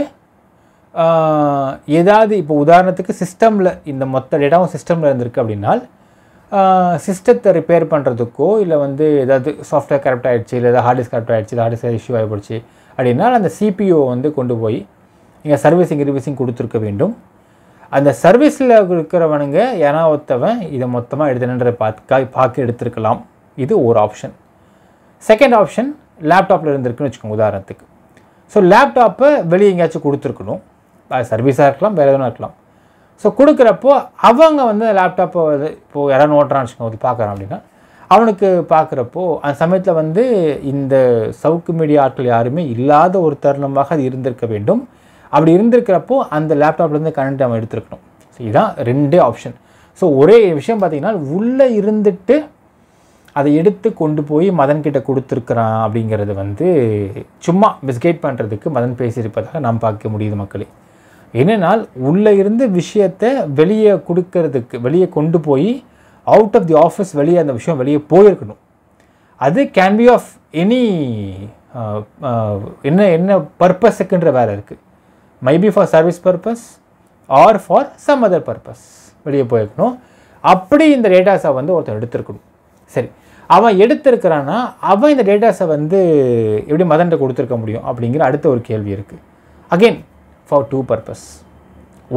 ஏதாவது இப்போ உதாரணத்துக்கு சிஸ்டமில் இந்த மொத்த இடம் சிஸ்டமில் இருந்திருக்கு அப்படின்னா சிஸ்டத்தை ரிப்பேர் பண்ணுறதுக்கோ இல்லை வந்து ஏதாவது சாஃப்ட்வேர் கரெக்ட் ஆகிடுச்சு இல்லை ஏதாவது ஹார்ட் டிஸ்க் கரெக்ட் ஆகிடுச்சு இல்லை ஹார்ட் டிஸ்க் இஷ்யூ ஆகிடுச்சு அப்படின்னா அந்த சிபிஓ வந்து கொண்டு போய் இங்கே சர்வீஸிங் ரிவீசிங் கொடுத்துருக்க வேண்டும் அந்த சர்வீஸில் இருக்கிறவனுங்க ஏன்னா ஒருத்தவன் இதை மொத்தமாக எடுத்துனன்ற பார்த்து பார்க்க எடுத்திருக்கலாம் இது ஒரு ஆப்ஷன் செகண்ட் ஆப்ஷன் லேப்டாப்பில் இருந்திருக்குன்னு வச்சுக்கோங்க உதாரணத்துக்கு ஸோ லேப்டாப்பை வெளியே எங்கேயாச்சும் கொடுத்துருக்கணும் சர்வீஸாக இருக்கலாம் வேறு எதுவும் இருக்கலாம் ஸோ கொடுக்குறப்போ அவங்க வந்து லேப்டாப்பை வந்து இப்போது யாராவது நோட்டுறான்னு வச்சுக்கோங்க பார்க்குறான் அப்படின்னா அவனுக்கு பார்க்குறப்போ அந்த சமயத்தில் வந்து இந்த சவுக்கு மீடியா ஆட்கள் யாருமே இல்லாத ஒரு தருணமாக அது இருந்திருக்க வேண்டும் அப்படி இருந்திருக்கிறப்போ அந்த லேப்டாப்லேருந்து கரண்ட் நம்ம எடுத்துருக்கணும் ஸோ இதுதான் ரெண்டே ஆப்ஷன் ஸோ ஒரே விஷயம் பார்த்திங்கன்னா உள்ளே இருந்துட்டு அதை எடுத்து கொண்டு போய் மதன்கிட்ட கொடுத்துருக்குறான் அப்படிங்கிறது வந்து சும்மா மிஸ்கேட் பண்ணுறதுக்கு மதன் பேசியிருப்பதாக நாம் பார்க்க முடியுது மக்களே என்னென்னால் உள்ளே இருந்து விஷயத்தை வெளியே கொடுக்கறதுக்கு வெளியே கொண்டு போய் அவுட் ஆஃப் தி ஆஃபீஸ் வெளியே அந்த விஷயம் வெளியே போயிருக்கணும் அது கேன் பி ஆஃப் எனி என்ன என்ன பர்பஸுக்குன்ற வேறு இருக்குது maybe for service purpose or for some other purpose வெளியே போயிருக்கணும் அப்படி இந்த டேட்டாஸை வந்து ஒருத்தர் எடுத்திருக்கணும் சரி அவன் எடுத்திருக்கிறான்னா அவன் இந்த டேட்டாஸை வந்து எப்படி மதன்ட்ட கொடுத்துருக்க முடியும் அப்படிங்கிற அடுத்த ஒரு கேள்வி இருக்குது அகெயின் ஃபார் டூ பர்பஸ்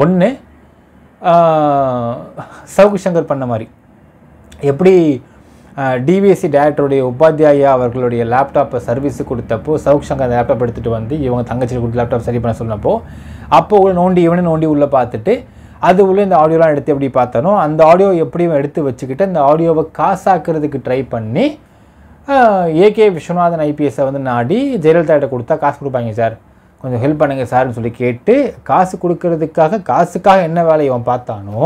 ஒன்று சவுக்கு சங்கர் பண்ண மாதிரி எப்படி டிவிஎஸ்சி டேரக்டருடைய உபாத்தியாயா அவர்களுடைய லேப்டாப்பை சர்வீஸ் கொடுத்தப்போ சவுக் சங்கர் அந்த லேப்டாப் எடுத்துகிட்டு வந்து இவங்க தங்கச்சி கொடுத்து லேப்டாப் சரி பண்ண சொன்னப்போ அப்போ உள்ள நோண்டி இவனே நோண்டி உள்ளே பார்த்துட்டு அது உள்ளே இந்த ஆடியோலாம் எடுத்து எப்படி பார்த்தனோ அந்த ஆடியோ எப்படியும் எடுத்து வச்சுக்கிட்டு அந்த ஆடியோவை காசாக்குறதுக்கு ட்ரை பண்ணி ஏகே விஸ்வநாதன் ஐபிஎஸை வந்து நாடி ஜெயலலிதாட்ட கொடுத்தா காசு கொடுப்பாங்க சார் கொஞ்சம் ஹெல்ப் பண்ணுங்கள் சார்னு சொல்லி கேட்டு காசு கொடுக்கறதுக்காக காசுக்காக என்ன வேலையை அவன் பார்த்தானோ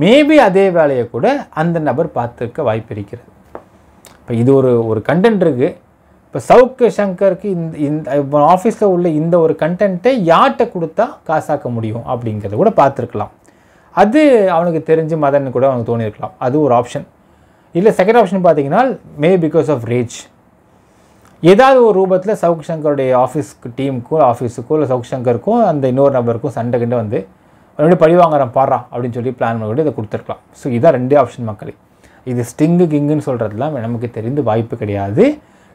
மேபி அதே வேலையை கூட அந்த நபர் பார்த்துருக்க வாய்ப்பு இருக்கிறது இப்போ இது ஒரு ஒரு கண்டென்ட் இருக்குது இப்போ சவுக்கு சங்கருக்கு இந்த இந்த ஆஃபீஸில் உள்ள இந்த ஒரு கண்டென்ட்டை யார்கிட்ட கொடுத்தா காசாக்க முடியும் அப்படிங்கிறத கூட பார்த்துருக்கலாம் அது அவனுக்கு தெரிஞ்சு மதன் கூட அவனுக்கு தோணியிருக்கலாம் அது ஒரு ஆப்ஷன் இல்லை செகண்ட் ஆப்ஷன் பார்த்தீங்கன்னா மே பிகாஸ் ஆஃப் ரீச் ஏதாவது ஒரு ரூபத்தில் சவுக் சங்கருடைய ஆஃபீஸ்க்கு டீமுக்கும் ஆஃபீஸுக்கும் இல்லை சவுக் சங்கருக்கும் அந்த இன்னொரு நபருக்கும் சண்டை கிண்டே வந்து மறுபடியும் பழி வாங்குறேன் பாரா அப்படின்னு சொல்லி பிளான் பண்ணி இதை கொடுத்துருக்கலாம் ஸோ இதான் ரெண்டே ஆப்ஷன் மக்களே இது ஸ்டிங்கு கிங்குன்னு சொல்கிறதுலாம் நமக்கு தெரிந்து வாய்ப்பு கிடையாது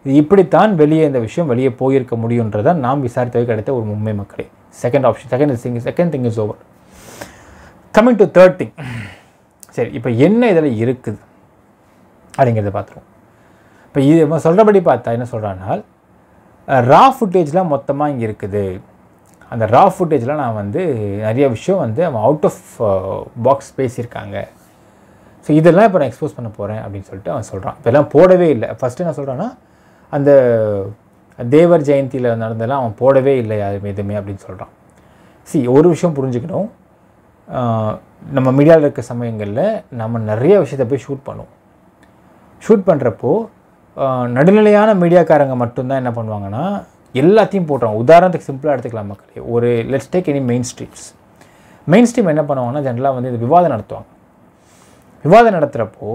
இது இப்படித்தான் வெளியே இந்த விஷயம் வெளியே போயிருக்க முடியுன்றதை நாம் விசாரித்தவை கிடைத்த ஒரு உண்மை மக்களே second option second is thing second thing is over coming to third thing சரி இப்போ என்ன இதில் இருக்குது அப்படிங்கிறத பார்த்துருவோம் இப்போ இது சொல்கிறபடி பார்த்தா என்ன சொல்கிறான்னா ரா ஃபுட்டேஜ்லாம் மொத்தமாக இங்கே இருக்குது அந்த ரா ஃபுட்டேஜில் நான் வந்து நிறைய விஷயம் வந்து அவன் அவுட் ஆஃப் பாக்ஸ் பேசியிருக்காங்க ஸோ இதெல்லாம் இப்போ நான் எக்ஸ்போஸ் பண்ண போகிறேன் அப்படின்னு சொல்லிட்டு அவன் சொல்கிறான் இதெல்லாம் போடவே இல்லை ஃபஸ்ட்டு நான் சொல்கிறேன்னா அந்த தேவர் ஜெயந்தியில் நடந்தெல்லாம் அவன் போடவே இல்லை யாருமே எதுவுமே அப்படின்னு சொல்கிறான் சி ஒரு விஷயம் புரிஞ்சுக்கணும் நம்ம மீடியாவில் இருக்க சமயங்களில் நம்ம நிறைய விஷயத்த போய் ஷூட் பண்ணுவோம் ஷூட் பண்ணுறப்போ நடுநிலையான மீடியாக்காரங்க மட்டும்தான் என்ன பண்ணுவாங்கன்னா எல்லாத்தையும் போட்டுருவாங்க உதாரணத்துக்கு சிம்பிளாக எடுத்துக்கலாம் மக்களே ஒரு let's take any main streets main stream என்ன பண்ணுவாங்கன்னா ஜென்ரலாக வந்து இந்த விவாதம் நடத்துவாங்க விவாதம் நடத்துகிறப்போ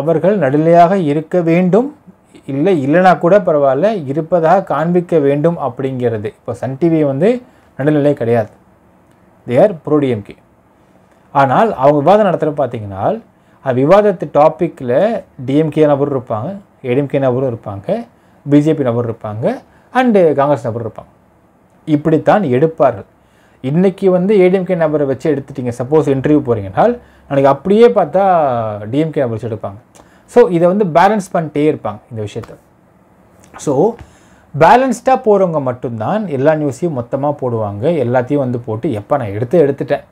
அவர்கள் நடுநிலையாக இருக்க வேண்டும் இல்லை இல்லைனா கூட பரவாயில்ல இருப்பதாக காண்பிக்க வேண்டும் அப்படிங்கிறது இப்போ சன் டிவி வந்து நடுநிலை கிடையாது தேர் புரோடிஎம்கே ஆனால் அவங்க விவாதம் நடத்துகிற பார்த்தீங்கன்னா அது விவாதத்து டாப்பிக்கில் டிஎம்கே நபரும் இருப்பாங்க ஏடிஎம்கே நபரும் இருப்பாங்க பிஜேபி நபரும் இருப்பாங்க அண்டு காங்கிரஸ் நபர் இருப்பாங்க இப்படித்தான் எடுப்பார்கள் இன்றைக்கி வந்து ஏடிஎம்கே நபரை வச்சு எடுத்துட்டிங்க சப்போஸ் இன்டர்வியூ போகிறீங்கனால் நாளைக்கு அப்படியே பார்த்தா டிஎம்கே நபர் வச்சு எடுப்பாங்க ஸோ இதை வந்து பேலன்ஸ் பண்ணிட்டே இருப்பாங்க இந்த விஷயத்த ஸோ பேலன்ஸ்டாக போகிறவங்க மட்டும்தான் எல்லா நியூஸையும் மொத்தமாக போடுவாங்க எல்லாத்தையும் வந்து போட்டு எப்போ நான் எடுத்து எடுத்துட்டேன்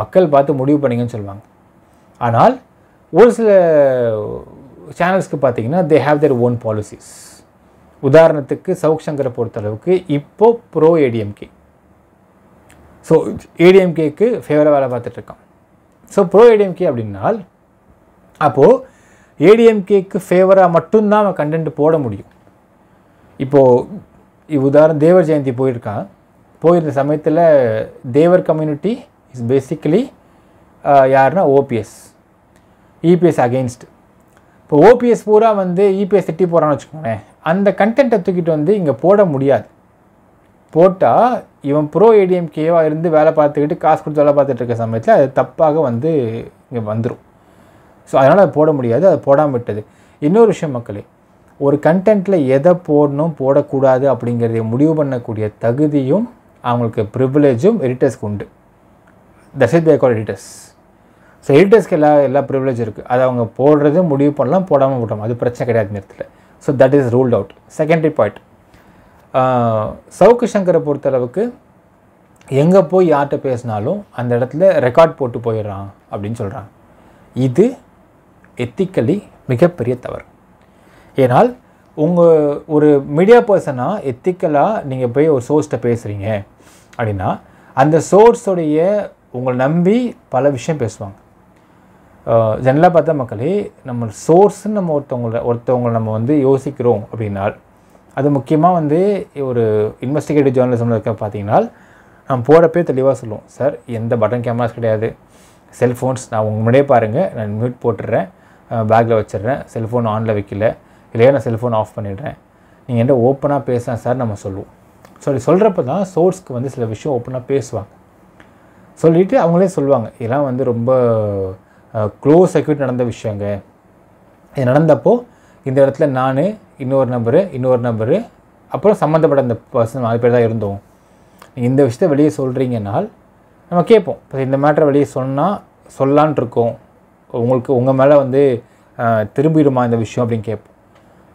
மக்கள் பார்த்து முடிவு பண்ணிங்கன்னு சொல்லுவாங்க ஆனால் ஒரு சில சேனல்ஸ்க்கு பார்த்தீங்கன்னா they have their own policies உதாரணத்துக்கு சவுக் சங்கரை பொறுத்தளவுக்கு இப்போது ப்ரோ ஏடிஎம்கே ஸோ ஏடிஎம்கேக்கு ஃபேவராக வேலை பார்த்துட்ருக்கான் ஸோ ப்ரோ ஏடிஎம்கே அப்படின்னால் அப்போது ஏடிஎம்கேக்கு ஃபேவராக மட்டும்தான் அவன் கண்டென்ட் போட முடியும் இப்போது உதாரணம் தேவர் ஜெயந்தி போயிருக்கான் போயிருந்த சமயத்தில் தேவர் கம்யூனிட்டி இஸ் பேசிக்கலி யாருன்னா ஓபிஎஸ் இபிஎஸ் அகெயின்ஸ்ட் இப்போ ஓபிஎஸ் பூரா வந்து இபிஎஸ் e திட்டி போகிறான்னு வச்சுக்கோங்களேன் அந்த கண்டென்ட்டை தூக்கிட்டு வந்து இங்கே போட முடியாது போட்டால் இவன் ப்ரோ ஏடிஎம்கேவாக இருந்து வேலை பார்த்துக்கிட்டு காசு கொடுத்து வேலை பார்த்துட்டு இருக்க சமயத்தில் அது தப்பாக வந்து இங்கே வந்துடும் ஸோ அதனால் அது போட முடியாது அது போடாமல் விட்டது இன்னொரு விஷயம் மக்களே ஒரு கண்டென்ட்டில் எதை போடணும் போடக்கூடாது அப்படிங்கிறத முடிவு பண்ணக்கூடிய தகுதியும் அவங்களுக்கு ப்ரிவிலேஜும் எடிட்டர்ஸ்க்கு உண்டு தட் தேக்கோ எடிட்டர்ஸ் ஸோ எடிட்டர்ஸ்க்கு எல்லா எல்லா ப்ரிவிலேஜும் இருக்குது அதை அவங்க போடுறது முடிவு பண்ணலாம் போடாமல் விட்டோம் அது பிரச்சனை கிடையாது நேரத்தில் so that is ruled out secondary point Savukku சங்கரை பொறுத்தளவுக்கு எங்கே போய் யார்கிட்ட பேசினாலும் அந்த இடத்துல ரெக்கார்ட் போட்டு போயிடுறான் அப்படின்னு சொல்கிறாங்க இது எத்திக்கலி மிகப்பெரிய தவறு ஏனால் உங்கள் ஒரு மீடியா பர்சனாக எத்திக்கலாக நீங்கள் போய் ஒரு சோர்ஸ்கிட்ட பேசுகிறீங்க அப்படின்னா அந்த சோர்ஸோடைய உங்களை நம்பி பல விஷயம் பேசுவாங்க ஜென்ரலாக பார்த்தா மக்களே நம்ம சோர்ஸ்ன்னு நம்ம ஒருத்தவங்கள ஒருத்தவங்களை நம்ம வந்து யோசிக்கிறோம் அப்படின்னா அது முக்கியமாக வந்து ஒரு இன்வெஸ்டிகேட்டிவ் ஜேர்னலிசம்ல இருக்க பார்த்தீங்கன்னா நம்ம போகிறப்பே தெளிவாக சொல்லுவோம் சார் எந்த பட்டன் கேமராஸ் கிடையாது செல்ஃபோன்ஸ் நான் உங்கள் முன்னாடியே பாருங்கள் நான் மியூட் போட்டுடுறேன் பேக்கில் வச்சிடுறேன் செல்ஃபோன் ஆனில் வைக்கல இல்லையா நான் செல்ஃபோன் ஆஃப் பண்ணிடுறேன் நீங்கள் என்ன ஓப்பனாக பேசுகிறேன் சார் நம்ம சொல்லுவோம் சொல்லி சொல்கிறப்ப தான் சோர்ஸ்க்கு வந்து சில விஷயம் ஓப்பனாக பேசுவாங்க சொல்லிவிட்டு அவங்களே சொல்லுவாங்க இதெல்லாம் வந்து ரொம்ப க்ளோஸ் சர்க்கியூட் நடந்த விஷயங்க இது நடந்தப்போ இந்த இடத்துல நான் இன்னொரு நபரு இன்னொரு நபரு அப்புறம் சம்மந்தப்பட்ட அந்த பர்சன் நாலு பேர் தான் இருந்தோம் இந்த விஷயத்த வெளியே சொல்கிறீங்கனால் நம்ம கேட்போம் இப்போ இந்த மேட்ரை வெளியே சொன்னால் சொல்லான் இருக்கோம் உங்களுக்கு உங்கள் மேலே வந்து திரும்பிடுமா இந்த விஷயம் அப்படின்னு கேட்போம்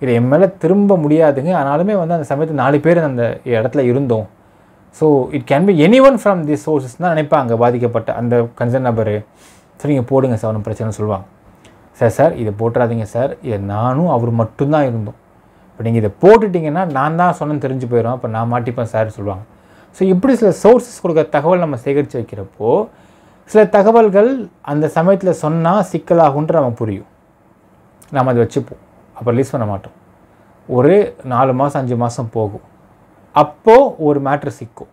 இதை என் மேலே திரும்ப முடியாதுங்க ஆனாலுமே வந்து அந்த சமயத்தில் நாலு பேர் அந்த இடத்துல இருந்தோம் so it can be any one from the sources தான் நினைப்பாங்க பாதிக்கப்பட்ட அந்த கன்சர்ன் நபரு சார் நீங்கள் போடுங்க சார் ஒன்றும் பிரச்சனை சொல்லுவாங்க சார் சார் இதை போட்டுறாதீங்க சார் இதை நானும் அவர் மட்டும்தான் இருந்தோம் இப்போ நீங்கள் இதை போட்டுட்டிங்கன்னா நான் தான் சொன்னு தெரிஞ்சு போயிடும் அப்போ நான் மாட்டிப்பேன் சார் சொல்லுவாங்க ஸோ இப்படி சில சோர்ஸஸ் கொடுக்குற தகவல் நம்ம சேகரித்து வைக்கிறப்போ சில தகவல்கள் அந்த சமயத்தில் சொன்னால் சிக்கலாகுன்ற நம்ம புரியும் நம்ம அதை வச்சுப்போம் அப்போ ரிலீஸ் பண்ண மாட்டோம் ஒரு நாலு மாதம் அஞ்சு மாதம் போகும் அப்போது ஒரு மேட்ரு சிக்கும்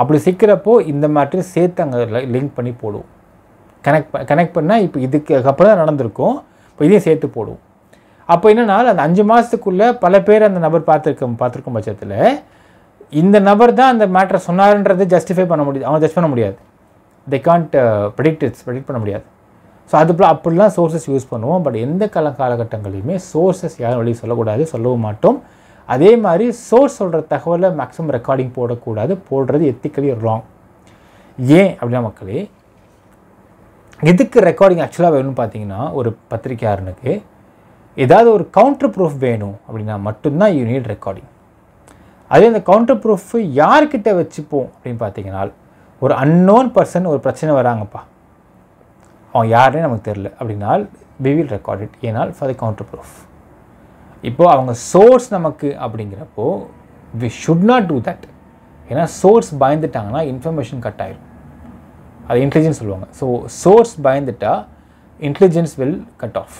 அப்படி சிக்கிறப்போ இந்த மேட்ரு சேர்த்து அங்கே லிங்க் பண்ணி போடுவோம் கனெக்ட் கனெக்ட் பண்ணால் இப்போ இதுக்கு அப்புறம் தான் நடந்திருக்கும் இப்போ இதையும் சேர்த்து போடுவோம் அப்போ என்னென்னா அந்த அஞ்சு மாதத்துக்குள்ளே பல பேர் அந்த நபர் பார்த்துருக்க பார்த்துருக்கும் பட்சத்தில் இந்த நபர் தான் அந்த மேட்ரை சொன்னார்ன்றதை ஜஸ்டிஃபை பண்ண முடியாது அவங்க ஜஸ்ட் பண்ண முடியாது they can't predict it's predict பண்ண முடியாது ஸோ போல் அப்படிலாம் சோர்ஸஸ் யூஸ் பண்ணுவோம் பட் எந்த கல காலகட்டங்களையுமே சோர்ஸஸ் யாரும் வழியும் சொல்லக்கூடாது சொல்லவும் மாட்டோம் அதே மாதிரி சோர்ஸ் சொல்கிற தகவலை மேக்ஸிமம் ரெக்கார்டிங் போடக்கூடாது போடுறது எத்திக்கலி ராங் ஏன் அப்படின்னா மக்களே எதுக்கு ரெக்கார்டிங் ஆக்சுவலாக வேணும்னு பார்த்தீங்கன்னா ஒரு பத்திரிக்கையாருனுக்கு ஏதாவது ஒரு கவுண்டர் ப்ரூஃப் வேணும் அப்படின்னா மட்டும்தான் யூ நீட் ரெக்கார்டிங் அதே அந்த கவுண்டர் ப்ரூஃப் யார்கிட்ட வச்சுப்போம் அப்படின்னு பார்த்தீங்கன்னா ஒரு அன்னோன் பர்சன் ஒரு பிரச்சனை வராங்கப்பா அவன் யாருன்னு நமக்கு தெரில அப்படின்னா வி வில் ரெக்கார்ட் இட் ஏனால் ஃபார் த கவுண்டர் ப்ரூஃப் இப்போது அவங்க சோர்ஸ் நமக்கு அப்படிங்கிறப்போ we should not do that ஏன்னா சோர்ஸ் பயந்துட்டாங்கன்னா இன்ஃபர்மேஷன் கட் ஆயிடும் அது இன்டெலிஜென்ஸ் சொல்லுவாங்க ஸோ சோர்ஸ் பயந்துட்டால் இன்டெலிஜென்ஸ் வில் கட் ஆஃப்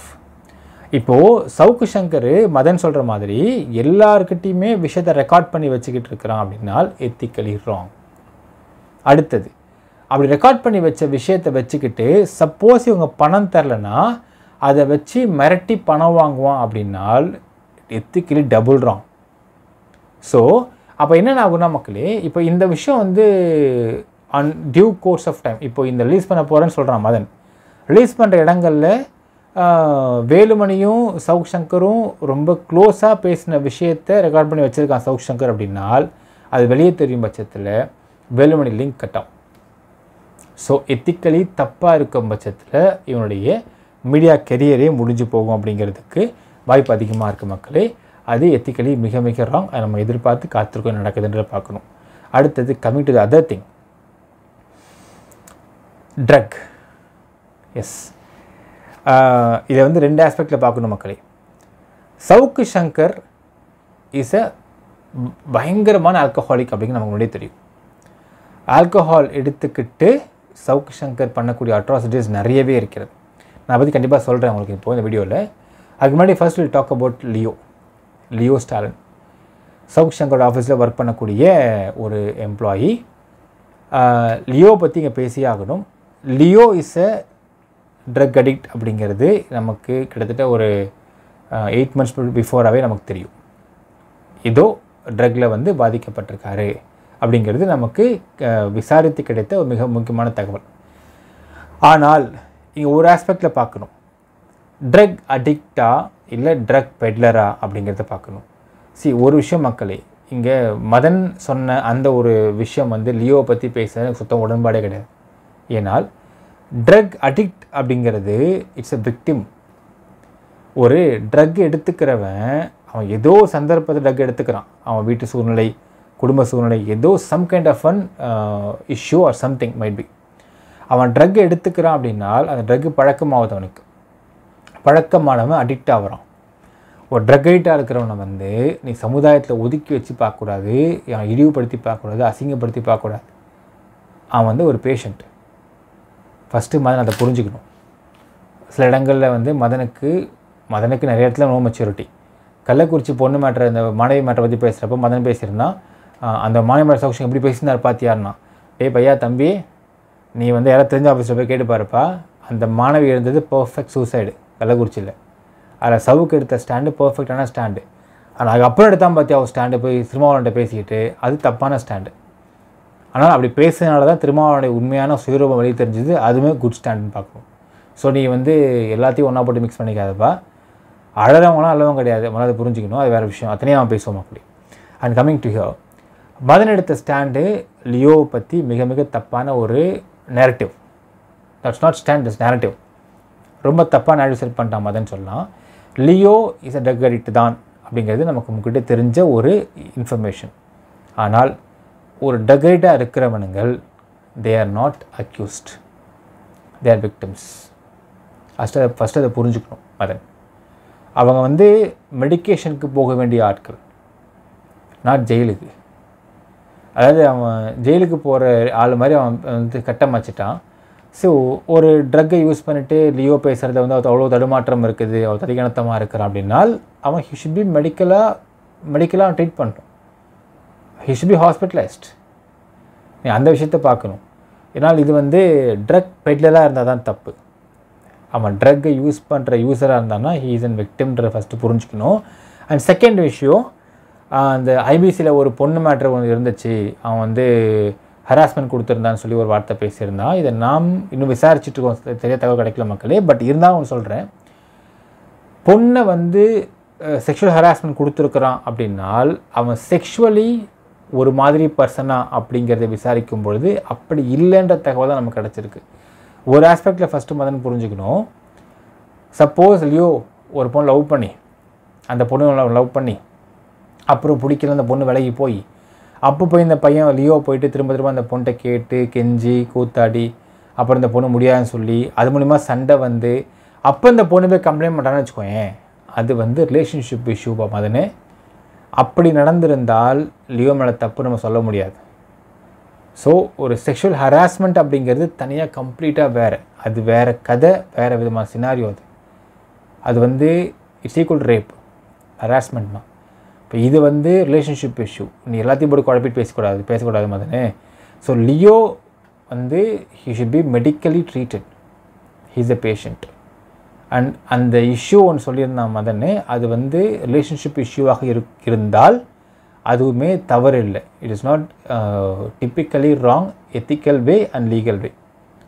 இப்போது சவுக்கு சங்கர் மதன் சொல்கிற மாதிரி எல்லாருக்கிட்டையுமே விஷயத்தை ரெக்கார்ட் பண்ணி வச்சுக்கிட்டு இருக்கிறான் அப்படின்னா எத்திக்கலி ராங் அடுத்தது அப்படி ரெக்கார்ட் பண்ணி வச்ச விஷயத்தை வச்சுக்கிட்டு சப்போஸ் இவங்க பணம் தரலனா அதை வச்சு மிரட்டி பணம் வாங்குவான் அப்படின்னால் எத்திக்கலி டபுள் ராங் ஸோ அப்போ என்னென்ன ஆகுனா மக்களே இப்போ இந்த விஷயம் வந்து in due course of time இப்போ இந்த ரிலீஸ் பண்ண போகிறேன்னு சொல்கிறான் மதன் ரிலீஸ் பண்ணுற இடங்களில் வேலுமணியும் சவுக் சங்கரும் ரொம்ப க்ளோஸாக பேசின விஷயத்தை ரெக்கார்ட் பண்ணி வச்சுருக்கான் சவுக் சங்கர் அப்படின்னால் அது வெளியே தெரியும் பட்சத்தில் வேலுமணி லிங்க் கட்டம் ஸோ எத்திக்கலி தப்பாக இருக்கும் பட்சத்தில் இவனுடைய மீடியா கெரியரே முடிஞ்சு போகும் அப்படிங்கிறதுக்கு வாய்ப்பு அதிகமாக இருக்குது மக்களே அது எத்திக்கலி மிக மிக ராங் நம்ம எதிர்பார்த்து காத்திருக்கோம் நடக்குதுன்ற பார்க்கணும் அடுத்தது coming to the other thing drugs இதை வந்து ரெண்டு ஆஸ்பெக்டில் பார்க்கணும் மக்களே சவுக்கு சங்கர் இஸ் அ பயங்கரமான ஆல்கஹாலிக் அப்படின்னு நமக்கு முன்னாடியே தெரியும் ஆல்கஹால் எடுத்துக்கிட்டு சவுக்கு சங்கர் பண்ணக்கூடிய அட்ராசிட்டிஸ் நிறையவே இருக்கிறது நான் பற்றி கண்டிப்பாக சொல்கிறேன் உங்களுக்கு இப்போது இந்த வீடியோவில் அதுக்கு முன்னாடி first will talk about Leo Leo Stalin Savukku சங்கரோட ஆஃபீஸில் ஒர்க் பண்ணக்கூடிய ஒரு எம்ப்ளாயி லியோ பற்றி இங்கே பேசியே ஆகணும் Leo is a drug addict அப்படிங்கிறது நமக்கு கிட்டத்தட்ட ஒரு எயிட் மந்த்ஸ் பிஃபோராகவே நமக்கு தெரியும் இதோ ட்ரக்கில் வந்து பாதிக்கப்பட்டிருக்காரு அப்படிங்கிறது நமக்கு விசாரித்து கிடைத்த ஒரு மிக முக்கியமான தகவல் ஆனால் இங்கே ஒரு ஆஸ்பெக்டில் பார்க்கணும் ட்ரக் அடிக்டா இல்லை ட்ரக் பெட்லரா அப்படிங்கிறத பார்க்கணும் சி ஒரு விஷயம் மக்களே இங்கே மதன் சொன்ன அந்த ஒரு விஷயம் வந்து லியோவை பற்றி பேச சுத்தம் உடன்பாடே கிடையாது ஏன்னால் ட்ரக் அடிக்ட் அப்படிங்கிறது இட்ஸ் எ விக்டிம் ஒரு ட்ரக் எடுத்துக்கிறவன் அவன் ஏதோ சந்தர்ப்பத்தை ட்ரக் எடுத்துக்கிறான் அவன் வீட்டு சூழ்நிலை குடும்ப சூழ்நிலை ஏதோ some kind of an issue or something might be அவன் ட்ரக் எடுத்துக்கிறான் அப்படின்னால் அந்த ட்ரக் பழக்கமாகுது அவனுக்கு பழக்கமானவன் அடிக்ட் ஆகிறான் ஒரு ட்ரக் அடிக்டாக இருக்கிறவனை வந்து நீ சமுதாயத்தில் ஒதுக்கி வச்சு பார்க்கக்கூடாது அவன் இழிவுபடுத்தி பார்க்கக்கூடாது அசிங்கப்படுத்தி பார்க்கக்கூடாது அவன் வந்து ஒரு பேஷண்ட்டு ஃபஸ்ட்டு மதன் அதை புரிஞ்சுக்கணும் சில இடங்களில் வந்து மதனுக்கு மதனுக்கு நிறைய இடத்துல நோ மெச்சூரிட்டி கள்ளக்குறிச்சி பொண்ணு மேட்ரை இந்த மாணவி மேட்ரை பற்றி பேசுகிறப்ப மதன் பேசியிருந்தான் அந்த மாணவி மேட்ரு சௌக்ஷன் எப்படி பேசியிருந்தார் பார்த்தியாருன்னா டே பையா தம்பி நீ வந்து யாராவது தெரிஞ்ச ஆஃபீஸில் போய் கேட்டு பாருப்பா அந்த மாணவி இருந்தது பர்ஃபெக்ட் சூசைடு கள்ளக்குறிச்சியில் அதில் சவுக்கு எடுத்த ஸ்டாண்டு பர்ஃபெக்டான ஸ்டாண்டு ஆனால் அதுக்கப்புறம் எடுத்தான் பார்த்தியா அவர் ஸ்டாண்டு போய் சினிமாவன்ட்ட பேசிக்கிட்டு அது தப்பான ஸ்டாண்டு ஆனால் அப்படி பேசுனால தான் திருமாவளவனுடைய உண்மையான சுயரூபம் வழி தெரிஞ்சது அதுவுமே குட் ஸ்டாண்டுன்னு பார்க்கணும் ஸோ நீ வந்து எல்லாத்தையும் ஒன்றா போட்டு மிக்ஸ் பண்ணிக்காதப்பா அழகவங்களாம் அழகும் கிடையாது முதல்ல அதை புரிஞ்சிக்கணும் அது வேறு விஷயம் அத்தனையும் அவன் பேசுவோம் அப்படி அண்ட் கம்மிங் டு ஹியோ மதன் எடுத்த ஸ்டாண்டு லியோவை பற்றி மிக மிக தப்பான ஒரு narrative that's not stand this narrative ரொம்ப தப்பாக நேரடி செட் பண்ணிட்டான் மதன் சொல்லலாம் Leo is a drug addict தான் அப்படிங்கிறது நமக்கு முன்கிட்ட தெரிஞ்ச ஒரு இன்ஃபர்மேஷன் ஆனால் ஒரு டெக்ரேட்டாக இருக்கிறவனுங்கள் they are not accused they're victims first அதை ஃபஸ்ட்டு அதை புரிஞ்சுக்கணும் மதன் அவங்க வந்து மெடிக்கேஷனுக்கு போக வேண்டிய ஆட்கள் நாட் ஜெயிலுக்கு அதாவது அவன் ஜெயிலுக்கு போகிற ஆள் மாதிரி அவன் வந்து கட்டமைச்சிட்டான் ஸோ ஒரு ட்ரக்கை யூஸ் பண்ணிவிட்டு லியோ பேசுகிறத வந்து அவள் அவ்வளோ தடுமாற்றம் இருக்குது அவள் தடிகணத்தமாக இருக்கிறான் அப்படின்னால் அவன் ஷுட் பி மெடிக்கலாக மெடிக்கலாக ட்ரீட் பண்ணுறான் ஹி ஷுட் பி ஹாஸ்பிட்டலைஸ்ட் நீ அந்த விஷயத்த பார்க்கணும் ஏன்னால் இது வந்து ட்ரக் பெட்லராக இருந்தால் தான் தப்பு அவன் ட்ரக்கை யூஸ் பண்ணுற யூஸராக இருந்தான்னா ஹீ இஸ் அண்ட் விக்டிம்ன்ற ஃபஸ்ட்டு புரிஞ்சுக்கணும் அண்ட் செகண்ட் விஷயம் அந்த ஐபிசியில் ஒரு பொண்ணு மேட்ரு ஒன்று இருந்துச்சு அவன் வந்து ஹராஸ்மெண்ட் கொடுத்துருந்தான்னு சொல்லி ஒரு வார்த்தை பேசியிருந்தான் இதை நாம் இன்னும் இருக்கோம் தெரிய தகவல் கிடைக்கல மக்களே பட் இருந்தால் அவன் சொல்கிறேன் பொண்ணை வந்து செக்ஷுவல் ஹராஸ்மெண்ட் கொடுத்துருக்குறான் அப்படின்னால் அவன் செக்ஷுவலி ஒரு மாதிரி பர்சனா அப்படிங்கிறத விசாரிக்கும் பொழுது அப்படி இல்லைன்ற தகவல் தான் நமக்கு கிடச்சிருக்கு ஒரு ஆஸ்பெக்டில் ஃபஸ்ட்டு மதன் புரிஞ்சுக்கணும் சப்போஸ் இல்லையோ ஒரு பொண்ணு லவ் பண்ணி அந்த பொண்ணு லவ் பண்ணி அப்புறம் பிடிக்கல அந்த பொண்ணு விலகி போய் அப்போ போய் இந்த பையன் லியோ போயிட்டு திரும்ப திரும்ப அந்த பொண்ணை கேட்டு கெஞ்சி கூத்தாடி அப்புறம் இந்த பொண்ணு முடியாதுன்னு சொல்லி அது மூலிமா சண்டை வந்து அப்போ இந்த பொண்ணு போய் கம்ப்ளைண்ட் பண்ணுறான்னு வச்சுக்கோங்க அது வந்து ரிலேஷன்ஷிப் இஷ்யூப்பா மதனே அப்படி நடந்திருந்தால் லியோ மேலே தப்பு நம்ம சொல்ல முடியாது ஸோ ஒரு செக்ஷுவல் ஹராஸ்மெண்ட் அப்படிங்கிறது தனியாக கம்ப்ளீட்டாக வேறு அது வேறு கதை வேறு விதமான சினாரியோ அது அது வந்து இட்ஸ் ஈக்குவல் ரேப் ஹராஸ்மெண்ட்னா இப்போ இது வந்து ரிலேஷன்ஷிப் இஷ்யூ நீ எல்லாத்தையும் போட்டு குழப்பிட்டு பேசக்கூடாது பேசக்கூடாது மதனே ஸோ லியோ வந்து he should be medically treated he is a patient and அந்த இஷ்யூ ஒன்று சொல்லியிருந்தான் மதன் அது வந்து ரிலேஷன்ஷிப் இஷ்யூவாக இரு இருந்தால் அதுவுமே தவறு இல்லை it is not typically wrong ethical way and legal way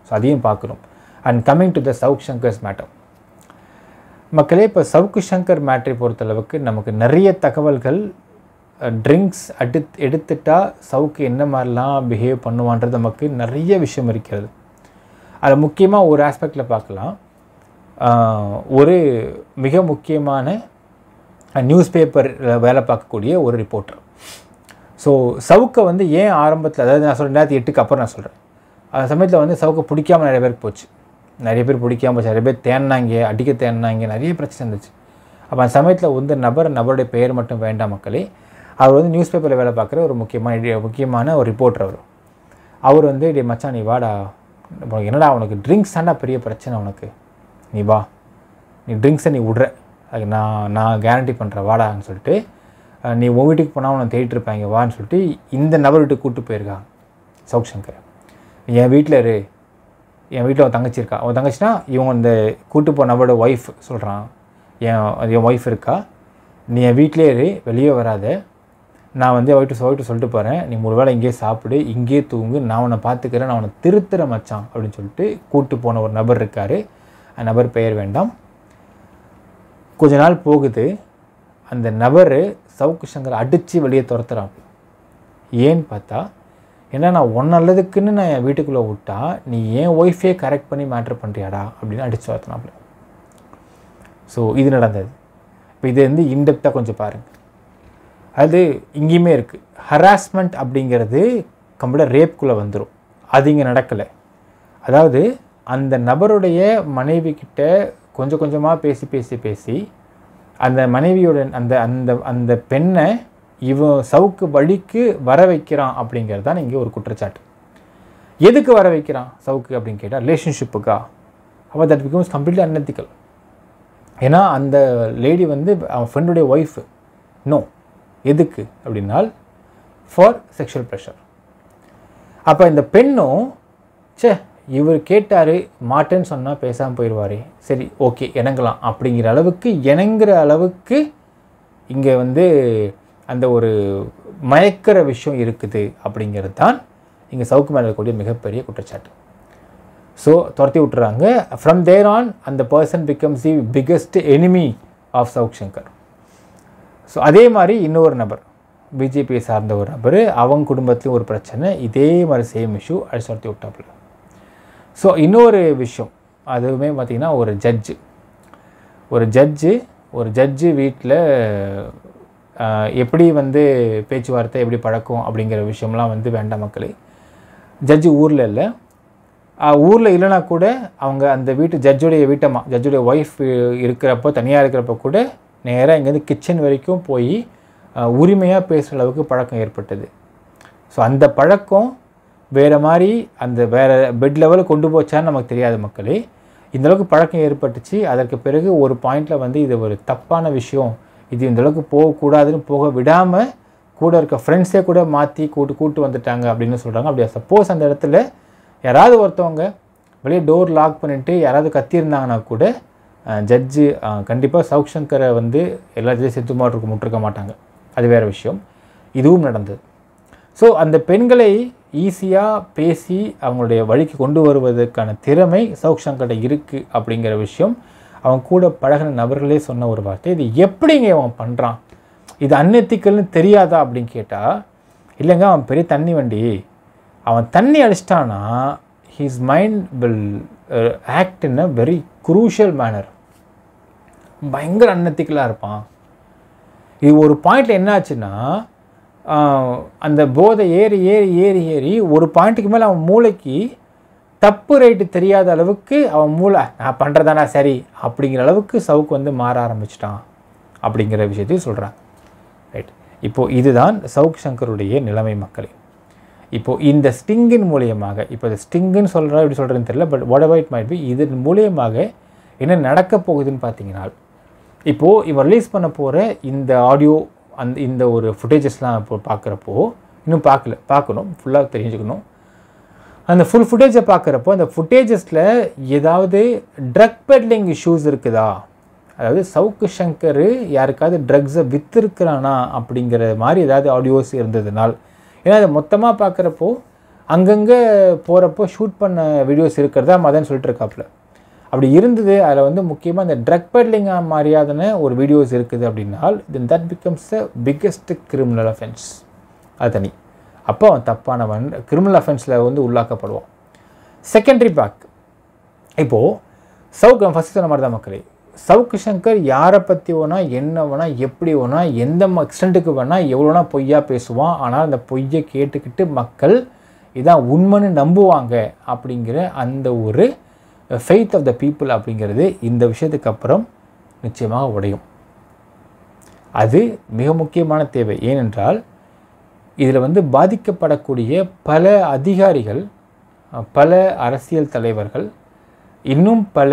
so அதையும் பார்க்குறோம் and coming to the Savukku Shankar's matter மக்களே இப்போ சவுக்கு சங்கர் மேட்ரை பொறுத்தளவுக்கு நமக்கு நிறைய தகவல்கள் ட்ரிங்க்ஸ் அடு எடுத்துட்டால் சவுக்கு என்ன மாதிரிலாம் பிஹேவ் பண்ணுவான்றது நமக்கு நிறைய விஷயம் இருக்கிறது அதில் முக்கியமாக ஒரு ஆஸ்பெக்டில் பார்க்கலாம் ஒரு மிக முக்கியமான நியூஸ் பேப்பரில் வேலை பார்க்கக்கூடிய ஒரு ரிப்போர்ட்டர் ஸோ சவுக்கை வந்து ஏன் ஆரம்பத்தில் அதாவது நான் சொல்கிறேன் ரெண்டாயிரத்தி எட்டுக்கு அப்புறம் நான் சொல்கிறேன் அந்த சமயத்தில் வந்து சவுக்கை பிடிக்காமல் நிறைய பேருக்கு போச்சு நிறைய பேர் பிடிக்காமல் போச்சு நிறைய பேர் தேடினாங்க அடிக்க தேடினாங்க நிறைய பிரச்சனை இருந்துச்சு அப்போ அந்த சமயத்தில் வந்து நபர் நபருடைய பெயர் மட்டும் வேண்டாம் மக்களே அவர் வந்து நியூஸ் பேப்பரில் வேலை பார்க்குற ஒரு முக்கியமான முக்கியமான ஒரு ரிப்போர்ட்டர் அவர் அவர் வந்து மச்சான் நீ வாடா என்னடா அவனுக்கு ட்ரிங்க்ஸ் ஆனால் பெரிய பிரச்சனை அவனுக்கு நீ வா நீ ட்ரிங்க்ஸை நீ விட்ற அதுக்கு நான் நான் கேரண்டி பண்ணுறேன் வாடான்னு சொல்லிட்டு நீ உன் வீட்டுக்கு போனால் உன்னை தேடிட்டு இருப்பாங்க வான்னு சொல்லிட்டு இந்த நபர் வீட்டுக்கு கூப்பிட்டு போயிருக்கான் சவுக் சங்கர் என் வீட்டில் இரு என் வீட்டில் அவன் தங்கச்சி இருக்கா அவன் தங்கச்சினா இவங்க இந்த கூட்டு போன நபரோட ஒய்ஃப் சொல்கிறான் என் என் ஒய்ஃப் இருக்கா நீ என் வீட்டிலே இரு வெளியே வராத நான் வந்து அவட்டு சொல்லிட்டு சொல்லிட்டு போகிறேன் நீ ஒரு வேளை இங்கேயே சாப்பிடு இங்கேயே தூங்கு நான் உன்னை பார்த்துக்கிறேன் நான் உன்னை திருத்துற மச்சான் அப்படின்னு சொல்லிட்டு கூப்பிட்டு போன ஒரு நபர் இருக்கார் நபர் பெயர் வேண்டாம் கொஞ்ச நாள் போகுது அந்த நபர் சவுக்கு சங்கரை அடித்து வெளியே துரத்துகிறான் ஏன்னு பார்த்தா ஏன்னா நான் ஒன் நல்லதுக்குன்னு நான் என் வீட்டுக்குள்ளே விட்டா நீ ஏன் ஒய்ஃபே கரெக்ட் பண்ணி மேட்ரு பண்ணுறியாடா அப்படின்னு அடித்து வரத்தினாப்புல ஸோ இது நடந்தது இப்போ இது வந்து இன்டெப்டாக கொஞ்சம் பாருங்கள் அது இங்கேயுமே இருக்குது ஹராஸ்மெண்ட் அப்படிங்கிறது கம்ப்ளீட்டாக ரேப்குள்ளே வந்துடும் அது இங்கே நடக்கலை அதாவது அந்த நபருடைய மனைவி கிட்ட கொஞ்சம் கொஞ்சமாக பேசி பேசி பேசி அந்த மனைவியோட அந்த அந்த அந்த பெண்ணை இவன் சவுக்கு வழிக்கு வர வைக்கிறான் அப்படிங்கிறது தான் இங்கே ஒரு குற்றச்சாட்டு எதுக்கு வர வைக்கிறான் சவுக்கு அப்படின்னு கேட்டால் ரிலேஷன்ஷிப்புக்கா அப்போ தட் பிகம்ஸ் கம்ப்ளீட்லி அன்எத்திக்கல் ஏன்னா அந்த லேடி வந்து அவன் ஃப்ரெண்டுடைய ஒய்ஃபு நோ எதுக்கு அப்படின்னால் ஃபார் செக்ஷுவல் ப்ரெஷர் அப்போ இந்த பெண்ணும் சே இவர் கேட்டார் மாட்டேன்னு சொன்னால் பேசாமல் போயிடுவார் சரி ஓகே இணங்கலாம் அப்படிங்கிற அளவுக்கு இணங்குற அளவுக்கு இங்கே வந்து அந்த ஒரு மயக்கிற விஷயம் இருக்குது அப்படிங்கிறது தான் இங்கே சவுக்கு மேலே இருக்கக்கூடிய மிகப்பெரிய குற்றச்சாட்டு ஸோ துரத்தி விட்டுறாங்க ஃப்ரம் தேர் ஆன் அந்த person becomes the biggest enemy of Savukku Shankar so அதே மாதிரி இன்னொரு நபர் பிஜேபியை சார்ந்த ஒரு நபர் அவங்க குடும்பத்துலேயும் ஒரு பிரச்சனை இதே மாதிரி சேம் இஷ்யூ அழைச்சி துரத்தி விட்டாப்புல ஸோ இன்னொரு விஷயம் அதுவுமே பார்த்திங்கன்னா ஒரு ஜட்ஜு ஒரு ஜட்ஜு ஒரு ஜட்ஜு வீட்டில் எப்படி வந்து பேச்சுவார்த்தை எப்படி பழக்கம் அப்படிங்கிற விஷயம்லாம் வந்து வேண்டாம் மக்களே ஜட்ஜு ஊரில் இல்லை ஊரில் இல்லைனா கூட அவங்க அந்த வீட்டு ஜட்ஜுடைய வீட்டம்மா ஜட்ஜுடைய ஒய்ஃப் இருக்கிறப்போ தனியாக இருக்கிறப்போ கூட நேராக இங்கேருந்து கிச்சன் வரைக்கும் போய் உரிமையாக பேசுகிற அளவுக்கு பழக்கம் ஏற்பட்டது ஸோ அந்த பழக்கம் வேறு மாதிரி அந்த வேறு பெட் லெவலில் கொண்டு போச்சான்னு நமக்கு தெரியாது மக்களே இந்தளவுக்கு பழக்கம் ஏற்பட்டுச்சு அதற்கு பிறகு ஒரு பாயிண்டில் வந்து இது ஒரு தப்பான விஷயம் இது இந்தளவுக்கு போகக்கூடாதுன்னு போக விடாமல் கூட இருக்க ஃப்ரெண்ட்ஸே கூட மாற்றி கூட்டு கூட்டு வந்துட்டாங்க அப்படின்னு சொல்கிறாங்க அப்படியா சப்போஸ் அந்த இடத்துல யாராவது ஒருத்தவங்க வெளியே டோர் லாக் பண்ணிவிட்டு யாராவது கத்தியிருந்தாங்கன்னா கூட ஜட்ஜு கண்டிப்பாக சவுக் வந்து எல்லாத்தையும் ஜட்ஜும் செத்து மாட்டிருக்க முட்டிருக்க மாட்டாங்க அது வேறு விஷயம் இதுவும் நடந்தது ஸோ அந்த பெண்களை ஈஸியாக பேசி அவங்களுடைய வழிக்கு கொண்டு வருவதற்கான திறமை சவுக் சங்கர்கிட்ட இருக்குது அப்படிங்கிற விஷயம் அவன் கூட பழகின நபர்களே சொன்ன ஒரு வார்த்தை இது எப்படிங்க அவன் பண்ணுறான் இது அன்னத்திக்கல்னு தெரியாதா அப்படின்னு கேட்டால் இல்லைங்க அவன் பெரிய தண்ணி வண்டி அவன் தண்ணி அடிச்சிட்டான்னா his mind will act in a very crucial manner பயங்கர அன்னத்திக்கலாக இருப்பான் இது ஒரு பாயிண்டில் என்னாச்சுன்னா அந்த போதை ஏறி ஏறி ஏறி ஏறி ஒரு பாயிண்ட்டுக்கு மேலே அவன் மூளைக்கு தப்பு ரைட்டு தெரியாத அளவுக்கு அவன் மூளை நான் பண்ணுறதானா சரி அப்படிங்கிற அளவுக்கு சவுக்கு வந்து மாற ஆரம்பிச்சிட்டான் அப்படிங்கிற விஷயத்தையும் சொல்கிறான் ரைட் இப்போது இதுதான் சவுக் சங்கருடைய நிலைமை மக்களே இப்போது இந்த ஸ்டிங்கின் மூலியமாக இப்போ இந்த ஸ்டிங்குன்னு சொல்கிறா எப்படி சொல்கிறேன்னு தெரியல but whatever it might be இதன் மூலியமாக என்ன நடக்க போகுதுன்னு பார்த்தீங்கன்னா இப்போது இவன் ரிலீஸ் பண்ண போகிற இந்த ஆடியோ அந்த இந்த ஒரு ஃபுட்டேஜஸ்லாம் இப்போ பார்க்குறப்போ இன்னும் பார்க்கல பார்க்கணும் ஃபுல்லாக தெரிஞ்சுக்கணும் அந்த ஃபுல் ஃபுட்டேஜை பார்க்குறப்போ அந்த ஃபுட்டேஜஸில் ஏதாவது ட்ரக் பெட்லிங் இஷ்யூஸ் இருக்குதா அதாவது சவுக்கு சங்கர் யாருக்காவது ட்ரக்ஸை விற்றுருக்குறானா அப்படிங்கிற மாதிரி ஏதாவது ஆடியோஸ் இருந்ததுனால் ஏன்னா அதை மொத்தமாக பார்க்குறப்போ அங்கங்கே போகிறப்போ ஷூட் பண்ண வீடியோஸ் இருக்கிறதா மதன் சொல்லிட்டு இருக்காப்புல அப்படி இருந்தது அதில் வந்து முக்கியமாக இந்த ட்ரக் பெட்லிங் மாதிரியாதன ஒரு வீடியோஸ் இருக்குது அப்படின்னால் then that becomes the biggest criminal offence அது தனி அப்போ அவன் தப்பானவன் கிரிமினல் அஃபென்ஸில் வந்து உள்ளாக்கப்படுவான் செகண்டரி பேக் இப்போது சவுக் ஃபஸ்ட்டு சொன்ன மாதிரி தான் மக்களே சவுக் சங்கர் யாரை பற்றி வேணா என்ன வேணா எப்படி வேணா எந்த எக்ஸ்டெண்ட்டுக்கு வேணால் எவ்வளோனா பொய்யா பேசுவான் ஆனால் அந்த பொய்யை கேட்டுக்கிட்டு மக்கள் இதான் உண்மைன்னு நம்புவாங்க அப்படிங்கிற அந்த ஒரு ஃபெய்த் ஆஃப் த பீப்புள் அப்படிங்கிறது இந்த விஷயத்துக்கு அப்புறம் நிச்சயமாக உடையும் அது மிக முக்கியமான தேவை ஏனென்றால் இதில் வந்து பாதிக்கப்படக்கூடிய பல அதிகாரிகள் பல அரசியல் தலைவர்கள் இன்னும் பல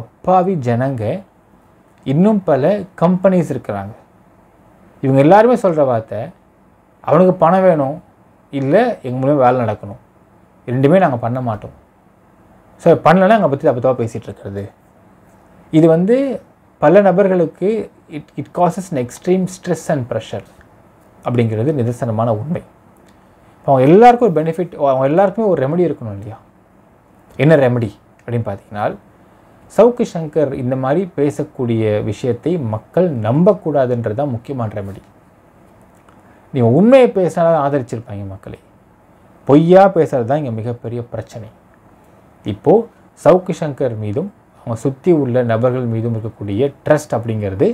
அப்பாவி ஜனங்க இன்னும் பல கம்பெனிஸ் இருக்கிறாங்க இவங்க எல்லாருமே சொல்கிற வார்த்தை அவனுக்கு பணம் வேணும் இல்லை எங்கள் மூலியம் வேலை நடக்கணும் ரெண்டுமே நாங்கள் பண்ண மாட்டோம் சார் பண்ணலன்னா அங்கே பற்றி தப்பு பேசிகிட்டு இருக்கிறது இது வந்து பல நபர்களுக்கு it it causes an extreme stress and pressure அப்படிங்கிறது நிதர்சனமான உண்மை அவங்க எல்லாருக்கும் ஒரு பெனிஃபிட் அவங்க எல்லாருக்குமே ஒரு ரெமடி இருக்கணும் இல்லையா என்ன ரெமடி அப்படின்னு பார்த்தீங்கன்னா சவுக்கு சங்கர் இந்த மாதிரி பேசக்கூடிய விஷயத்தை மக்கள் நம்பக்கூடாதுன்றது தான் முக்கியமான ரெமடி நீங்கள் உண்மையை பேசினாலும் ஆதரிச்சிருப்பாங்க மக்களை பொய்யா பேசுகிறது தான் இங்கே மிகப்பெரிய பிரச்சனை இப்போது சவுக்கு சங்கர் மீதும் அவங்க சுற்றி உள்ள நபர்கள் மீதும் இருக்கக்கூடிய ட்ரஸ்ட் அப்படிங்கிறது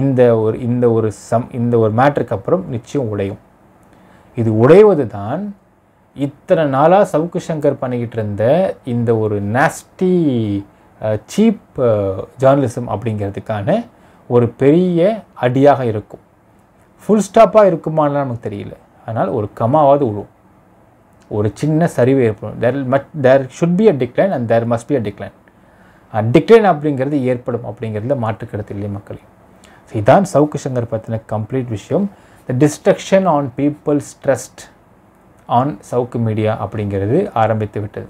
இந்த ஒரு இந்த ஒரு சம் இந்த ஒரு மேட்ருக்கு அப்புறம் நிச்சயம் உடையும் இது உடைவது தான் இத்தனை நாளாக சவுக்கு சங்கர் பண்ணிக்கிட்டு இருந்த இந்த ஒரு நாஸ்டி சீப் ஜேர்னலிசம் அப்படிங்கிறதுக்கான ஒரு பெரிய அடியாக இருக்கும் ஃபுல் ஸ்டாப்பாக இருக்குமான்னு நமக்கு தெரியல அதனால் ஒரு கமாவது விழுவும் ஒரு சின்ன சரிவு ஏற்படும் there must there should be a decline and there must be a decline decline அப்படிங்கிறது ஏற்படும் அப்படிங்கிறதுல மாற்றுக்கிறது இல்லை மக்களே ஸோ இதான் சவுக்கு சங்கர் பற்றின கம்ப்ளீட் விஷயம் the destruction on people's trust on Savukku media அப்படிங்கிறது ஆரம்பித்து விட்டது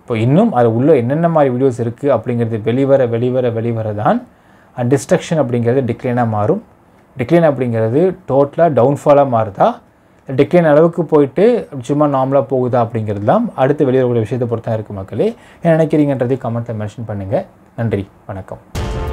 இப்போ இன்னும் அது உள்ளே என்னென்ன மாதிரி வீடியோஸ் இருக்குது அப்படிங்கிறது வெளிவர வெளிவர வெளிவர தான் அண்ட் டிஸ்ட்ரக்ஷன் அப்படிங்கிறது டிக்ளைனாக மாறும் டிக்ளைன் அப்படிங்கிறது டோட்டலாக டவுன்ஃபாலாக மாறுதா டிக்ளைன் அளவுக்கு போயிட்டு சும்மா நார்மலாக போகுதா அப்படிங்கிறது தான் அடுத்து வெளியே ஒரு விஷயத்தை பொறுத்தான் இருக்கும் மக்களே என்ன நினைக்கிறீங்கன்றதையும் கமெண்ட்டில் மென்ஷன் பண்ணுங்கள் நன்றி வணக்கம்